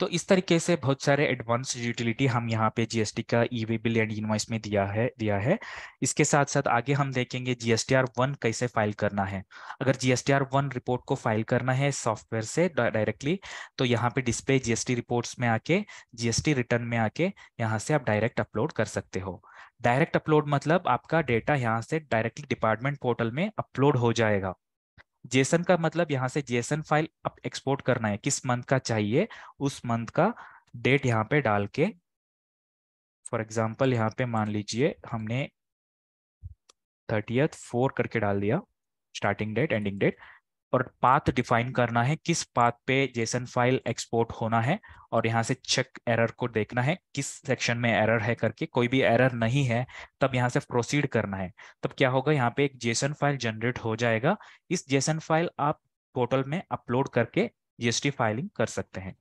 तो इस तरीके से बहुत सारे एडवांस यूटिलिटी हम यहाँ पे जीएसटी का e way bill and invoice में दिया है दिया है इसके साथ साथ आगे हम देखेंगे जीएसटीआर वन कैसे फाइल करना है अगर जीएसटीआर वन रिपोर्ट को फाइल करना है सॉफ्टवेयर से डायरेक्टली तो यहाँ पे डिस्प्ले जीएसटी रिपोर्ट्स में आके जीएसटी रिटर्न में आके यहाँ से आप डायरेक्ट अपलोड कर सकते हो डायरेक्ट अपलोड मतलब आपका डेटा यहाँ से डायरेक्टली डिपार्टमेंट पोर्टल में अपलोड हो जाएगा जेसन का मतलब यहाँ से जेसन फाइल अब एक्सपोर्ट करना है किस मंथ का चाहिए उस मंथ का डेट यहाँ पे डाल के फॉर एग्जाम्पल यहाँ पे मान लीजिए हमने थर्टियथ फोर करके डाल दिया स्टार्टिंग डेट एंडिंग डेट और पाथ डिफाइन करना है किस पाथ पे जेसन फाइल एक्सपोर्ट होना है और यहाँ से चेक एरर को देखना है किस सेक्शन में एरर है करके कोई भी एरर नहीं है तब यहाँ से प्रोसीड करना है तब क्या होगा यहाँ पे एक जेसन फाइल जनरेट हो जाएगा इस जेसन फाइल आप पोर्टल में अपलोड करके जीएसटी फाइलिंग कर सकते हैं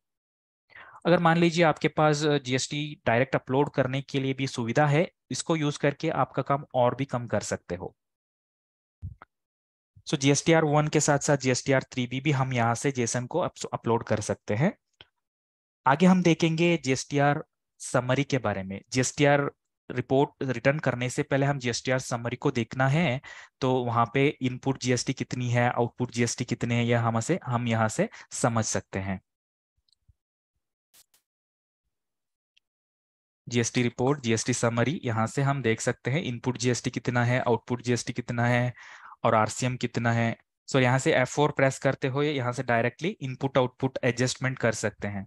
अगर मान लीजिए आपके पास जीएसटी डायरेक्ट अपलोड करने के लिए भी सुविधा है इसको यूज करके आपका काम और भी कम कर सकते हो सो जीएसटीआर वन के साथ साथ जीएसटीआर थ्री बी भी हम यहाँ से जेसन को अपलोड कर सकते हैं आगे हम देखेंगे जीएसटीआर समरी के बारे में जीएसटीआर रिपोर्ट रिटर्न करने से पहले हम जीएसटीआर समरी को देखना है तो वहां पे इनपुट जीएसटी कितनी है आउटपुट जीएसटी कितने हैं यह हम से हम यहाँ से समझ सकते हैं जीएसटी रिपोर्ट जीएसटी समरी यहाँ से हम देख सकते हैं इनपुट जीएसटी कितना है आउटपुट जीएसटी कितना है और आरसीएम कितना है सो so, यहाँ से F4 प्रेस करते हुए यहाँ से डायरेक्टली इनपुट आउटपुट एडजस्टमेंट कर सकते हैं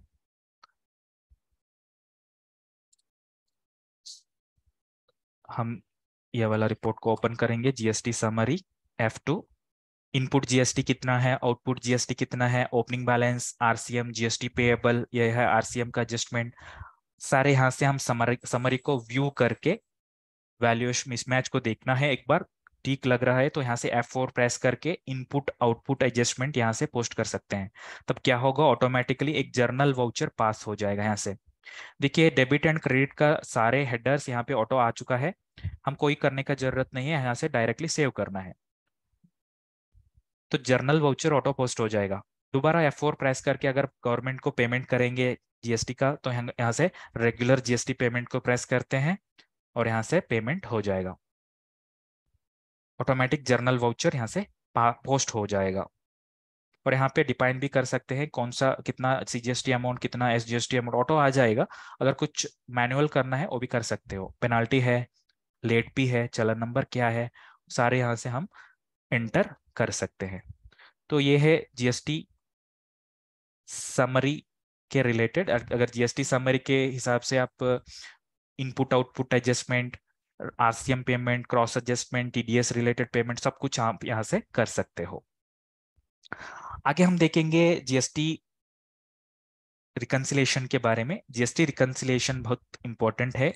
हम यह वाला रिपोर्ट को ओपन करेंगे GST summary F2 input GST कितना है आउटपुट जीएसटी कितना है opening balance RCM GST payable यह है आरसीएम का एडजस्टमेंट सारे यहाँ से हम समरी समरी को व्यू करके वैल्यूएशन मिसमैच को देखना है एक बार ठीक लग रहा है तो यहाँ से F4 प्रेस करके इनपुट आउटपुट एडजस्टमेंट यहाँ से पोस्ट कर सकते हैं तब क्या होगा ऑटोमेटिकली एक जर्नल वाउचर पास हो जाएगा यहाँ से देखिए डेबिट एंड क्रेडिट का सारे हेडर्स यहाँ पे ऑटो आ चुका है हम कोई करने का जरूरत नहीं है यहाँ से डायरेक्टली सेव करना है तो जर्नल वाउचर ऑटो पोस्ट हो जाएगा दोबारा एफ प्रेस करके अगर गवर्नमेंट को पेमेंट करेंगे जीएसटी का तो यहाँ से रेगुलर जीएसटी पेमेंट को प्रेस करते हैं और यहाँ से पेमेंट हो जाएगा ऑटोमेटिक जर्नल वाउचर यहाँ से पोस्ट हो जाएगा और यहाँ पे डिपेंड भी कर सकते हैं कौन सा कितना सीजीएसटी अमाउंट कितना एसजीएसटी अमाउंट ऑटो आ जाएगा अगर कुछ मैनुअल करना है वो भी कर सकते हो पेनाल्टी है लेट भी है चलन नंबर क्या है सारे यहाँ से हम एंटर कर सकते हैं तो ये है जीएसटी समरी के रिलेटेड अगर जीएसटी समरी के हिसाब से आप input output adjustment RCM payment cross adjustment TDS related payment सब कुछ आप यहाँ से कर सकते हो आगे हम देखेंगे जीएसटी रिकनसिलेशन के बारे में जीएसटी रिकनसिलेशन बहुत इंपॉर्टेंट है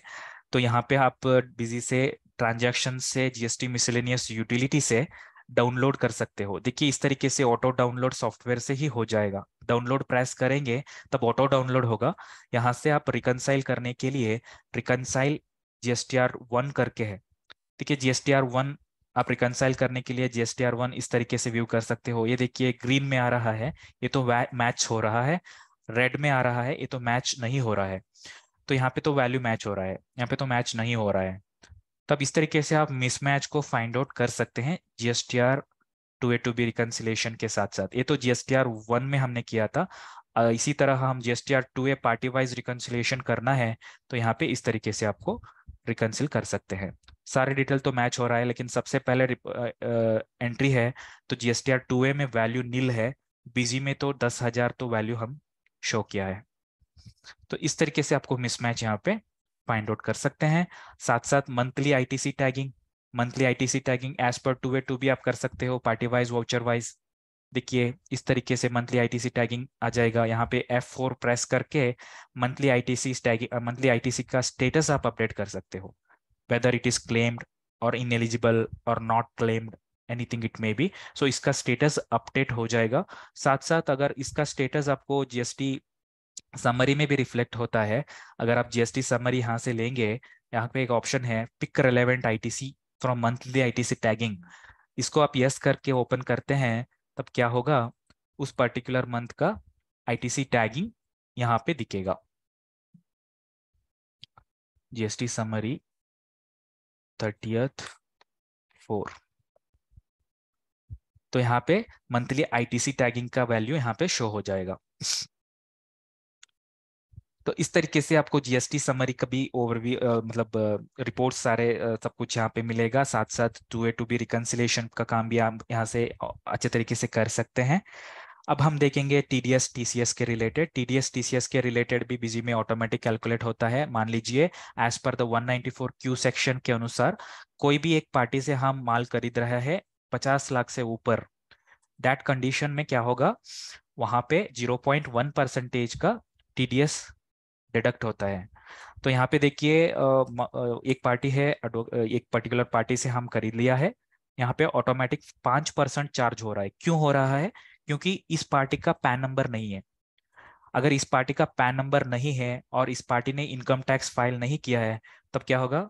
तो यहाँ पे आप बिजी से ट्रांजैक्शन से जीएसटी मिसलेनियस यूटिलिटी से डाउनलोड कर सकते हो देखिए इस तरीके से ऑटो डाउनलोड सॉफ्टवेयर से ही हो जाएगा डाउनलोड प्रेस करेंगे तब ऑटो डाउनलोड होगा यहाँ से आप रिकनसाइल करने के लिए रिकनसाइल जीएसटीआर वन करके है ठीक है जीएसटीआर वन आप रिकनसाइल करने के लिए जीएसटीआर वन इस तरीके से व्यू कर सकते हो ये देखिए ग्रीन में आ रहा है ये तो मैच हो रहा है रेड में आ रहा है ये तो मैच नहीं हो रहा है तो यहाँ पे तो वैल्यू मैच हो रहा है यहाँ पे तो मैच नहीं हो रहा है तब इस तरीके से आप मिसमैच को फाइंड आउट कर सकते हैं GSTR two A two B reconciliation के साथ साथ ये तो जीएसटीआर वन में हमने किया था इसी तरह हम GSTR two A party wise reconciliation करना है तो यहाँ पे इस तरीके से आपको रिकनसिल कर सकते हैं सारे डिटेल तो मैच हो रहा है लेकिन सबसे पहले एंट्री है तो जीएसटीआर टू ए में वैल्यू नील है बीजी में तो दस हजार तो वैल्यू हम शो किया है तो इस तरीके से आपको मिसमैच यहाँ पे फाइंड आउट कर सकते हैं साथ साथ monthly ITC tagging monthly ITC tagging as per two way two भी आप कर सकते हो पार्टी वाइज वाउचर वाइज देखिए इस तरीके से मंथली आईटीसी टैगिंग आ जाएगा यहाँ पे F4 प्रेस करके monthly ITC tagging monthly ITC का स्टेटस आप अपडेट कर सकते हो वेदर इट इज क्लेम्ड और इन एलिजिबल और not claimed anything it may be so इसका स्टेटस अपडेट हो जाएगा साथ साथ अगर इसका स्टेटस आपको जीएसटी समरी में भी रिफ्लेक्ट होता है अगर आप जीएसटी समरी यहाँ से लेंगे यहाँ पे एक ऑप्शन है pick relevant ITC from monthly ITC tagging इसको आप यस करके ओपन करते हैं तब क्या होगा उस पर्टिकुलर मंथ का आईटीसी टैगिंग यहां पे दिखेगा जीएसटी समरी थर्टियथ फोर तो यहां पे मंथली आईटीसी टैगिंग का वैल्यू यहां पे शो हो जाएगा तो इस तरीके से आपको जीएसटी समरी का भी ओवरव्यू मतलब रिपोर्ट सारे सब कुछ यहाँ पे मिलेगा साथ साथ two A two B reconciliation का काम भी आप यहाँ से अच्छे तरीके से कर सकते हैं अब हम देखेंगे टी डी एस के रिलेटेड टी डी के रिलेटेड भी बिजी में ऑटोमेटिक कैलकुलेट होता है मान लीजिए as per the 194 Q section के अनुसार कोई भी एक पार्टी से हम माल खरीद रहे हैं पचास लाख से ऊपर डेट कंडीशन में क्या होगा वहां पे 0.1 परसेंटेज का टी डी एस डिडक्ट होता है तो यहाँ पे देखिए एक पार्टी है एक पर्टिकुलर पार्टी से हम खरीद लिया है यहाँ पे ऑटोमेटिक पांच परसेंट चार्ज हो रहा है क्यों हो रहा है क्योंकि इस पार्टी का पैन नंबर नहीं है अगर इस पार्टी का पैन नंबर नहीं है और इस पार्टी ने इनकम टैक्स फाइल नहीं किया है तब क्या होगा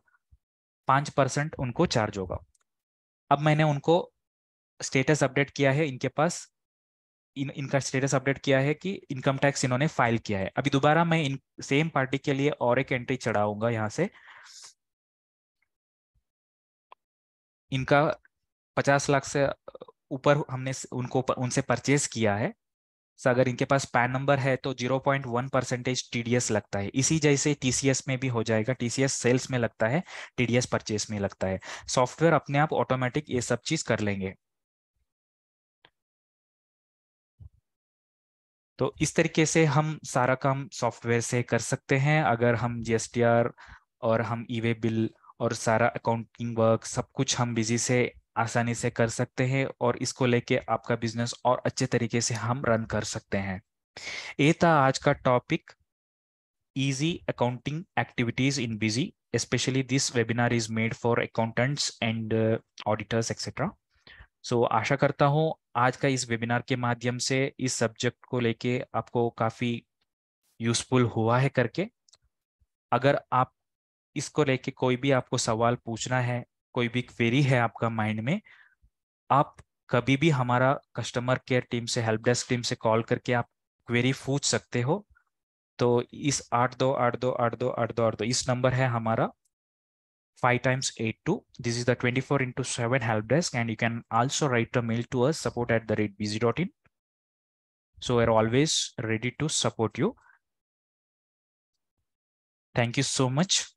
पांच परसेंट उनको चार्ज होगा अब मैंने उनको स्टेटस अपडेट किया है इनके पास इन इनका स्टेटस अपडेट किया है कि इनकम टैक्स इन्होंने फाइल किया है अभी दोबारा मैं इन सेम पार्टी के लिए और एक एंट्री चढ़ाऊंगा यहाँ से इनका पचास लाख से ऊपर हमने उनको उनसे परचेज किया है सो अगर इनके पास पैन नंबर है तो 0.1 परसेंटेज टीडीएस लगता है इसी जैसे टीसीएस में भी हो जाएगा टीसीएस सेल्स में लगता है टीडीएस परचेज में लगता है सॉफ्टवेयर अपने आप ऑटोमेटिक ये सब चीज कर लेंगे तो इस तरीके से हम सारा काम सॉफ्टवेयर से कर सकते हैं अगर हम जी और हम ई वे बिल और सारा अकाउंटिंग वर्क सब कुछ हम बिजी से आसानी से कर सकते हैं और इसको लेके आपका बिजनेस और अच्छे तरीके से हम रन कर सकते हैं ये था आज का topic easy accounting activities in Busy specially this webinar is made for accountants and auditors etcetera so आशा करता हूँ आज का इस वेबिनार के माध्यम से इस सब्जेक्ट को लेके आपको काफ़ी यूजफुल हुआ है करके अगर आप इसको लेके कोई भी आपको सवाल पूछना है कोई भी क्वेरी है आपका माइंड में आप कभी भी हमारा कस्टमर केयर टीम से हेल्प डेस्क टीम से कॉल करके आप क्वेरी पूछ सकते हो तो इस आठ दो आठ दो आठ दो आठ दो आठ दो इस नंबर है हमारा 5 times eight two. This is the 24 into 7 help desk and you can also write a mail to us support at the rate busy.in. So we're always ready to support you. Thank you so much.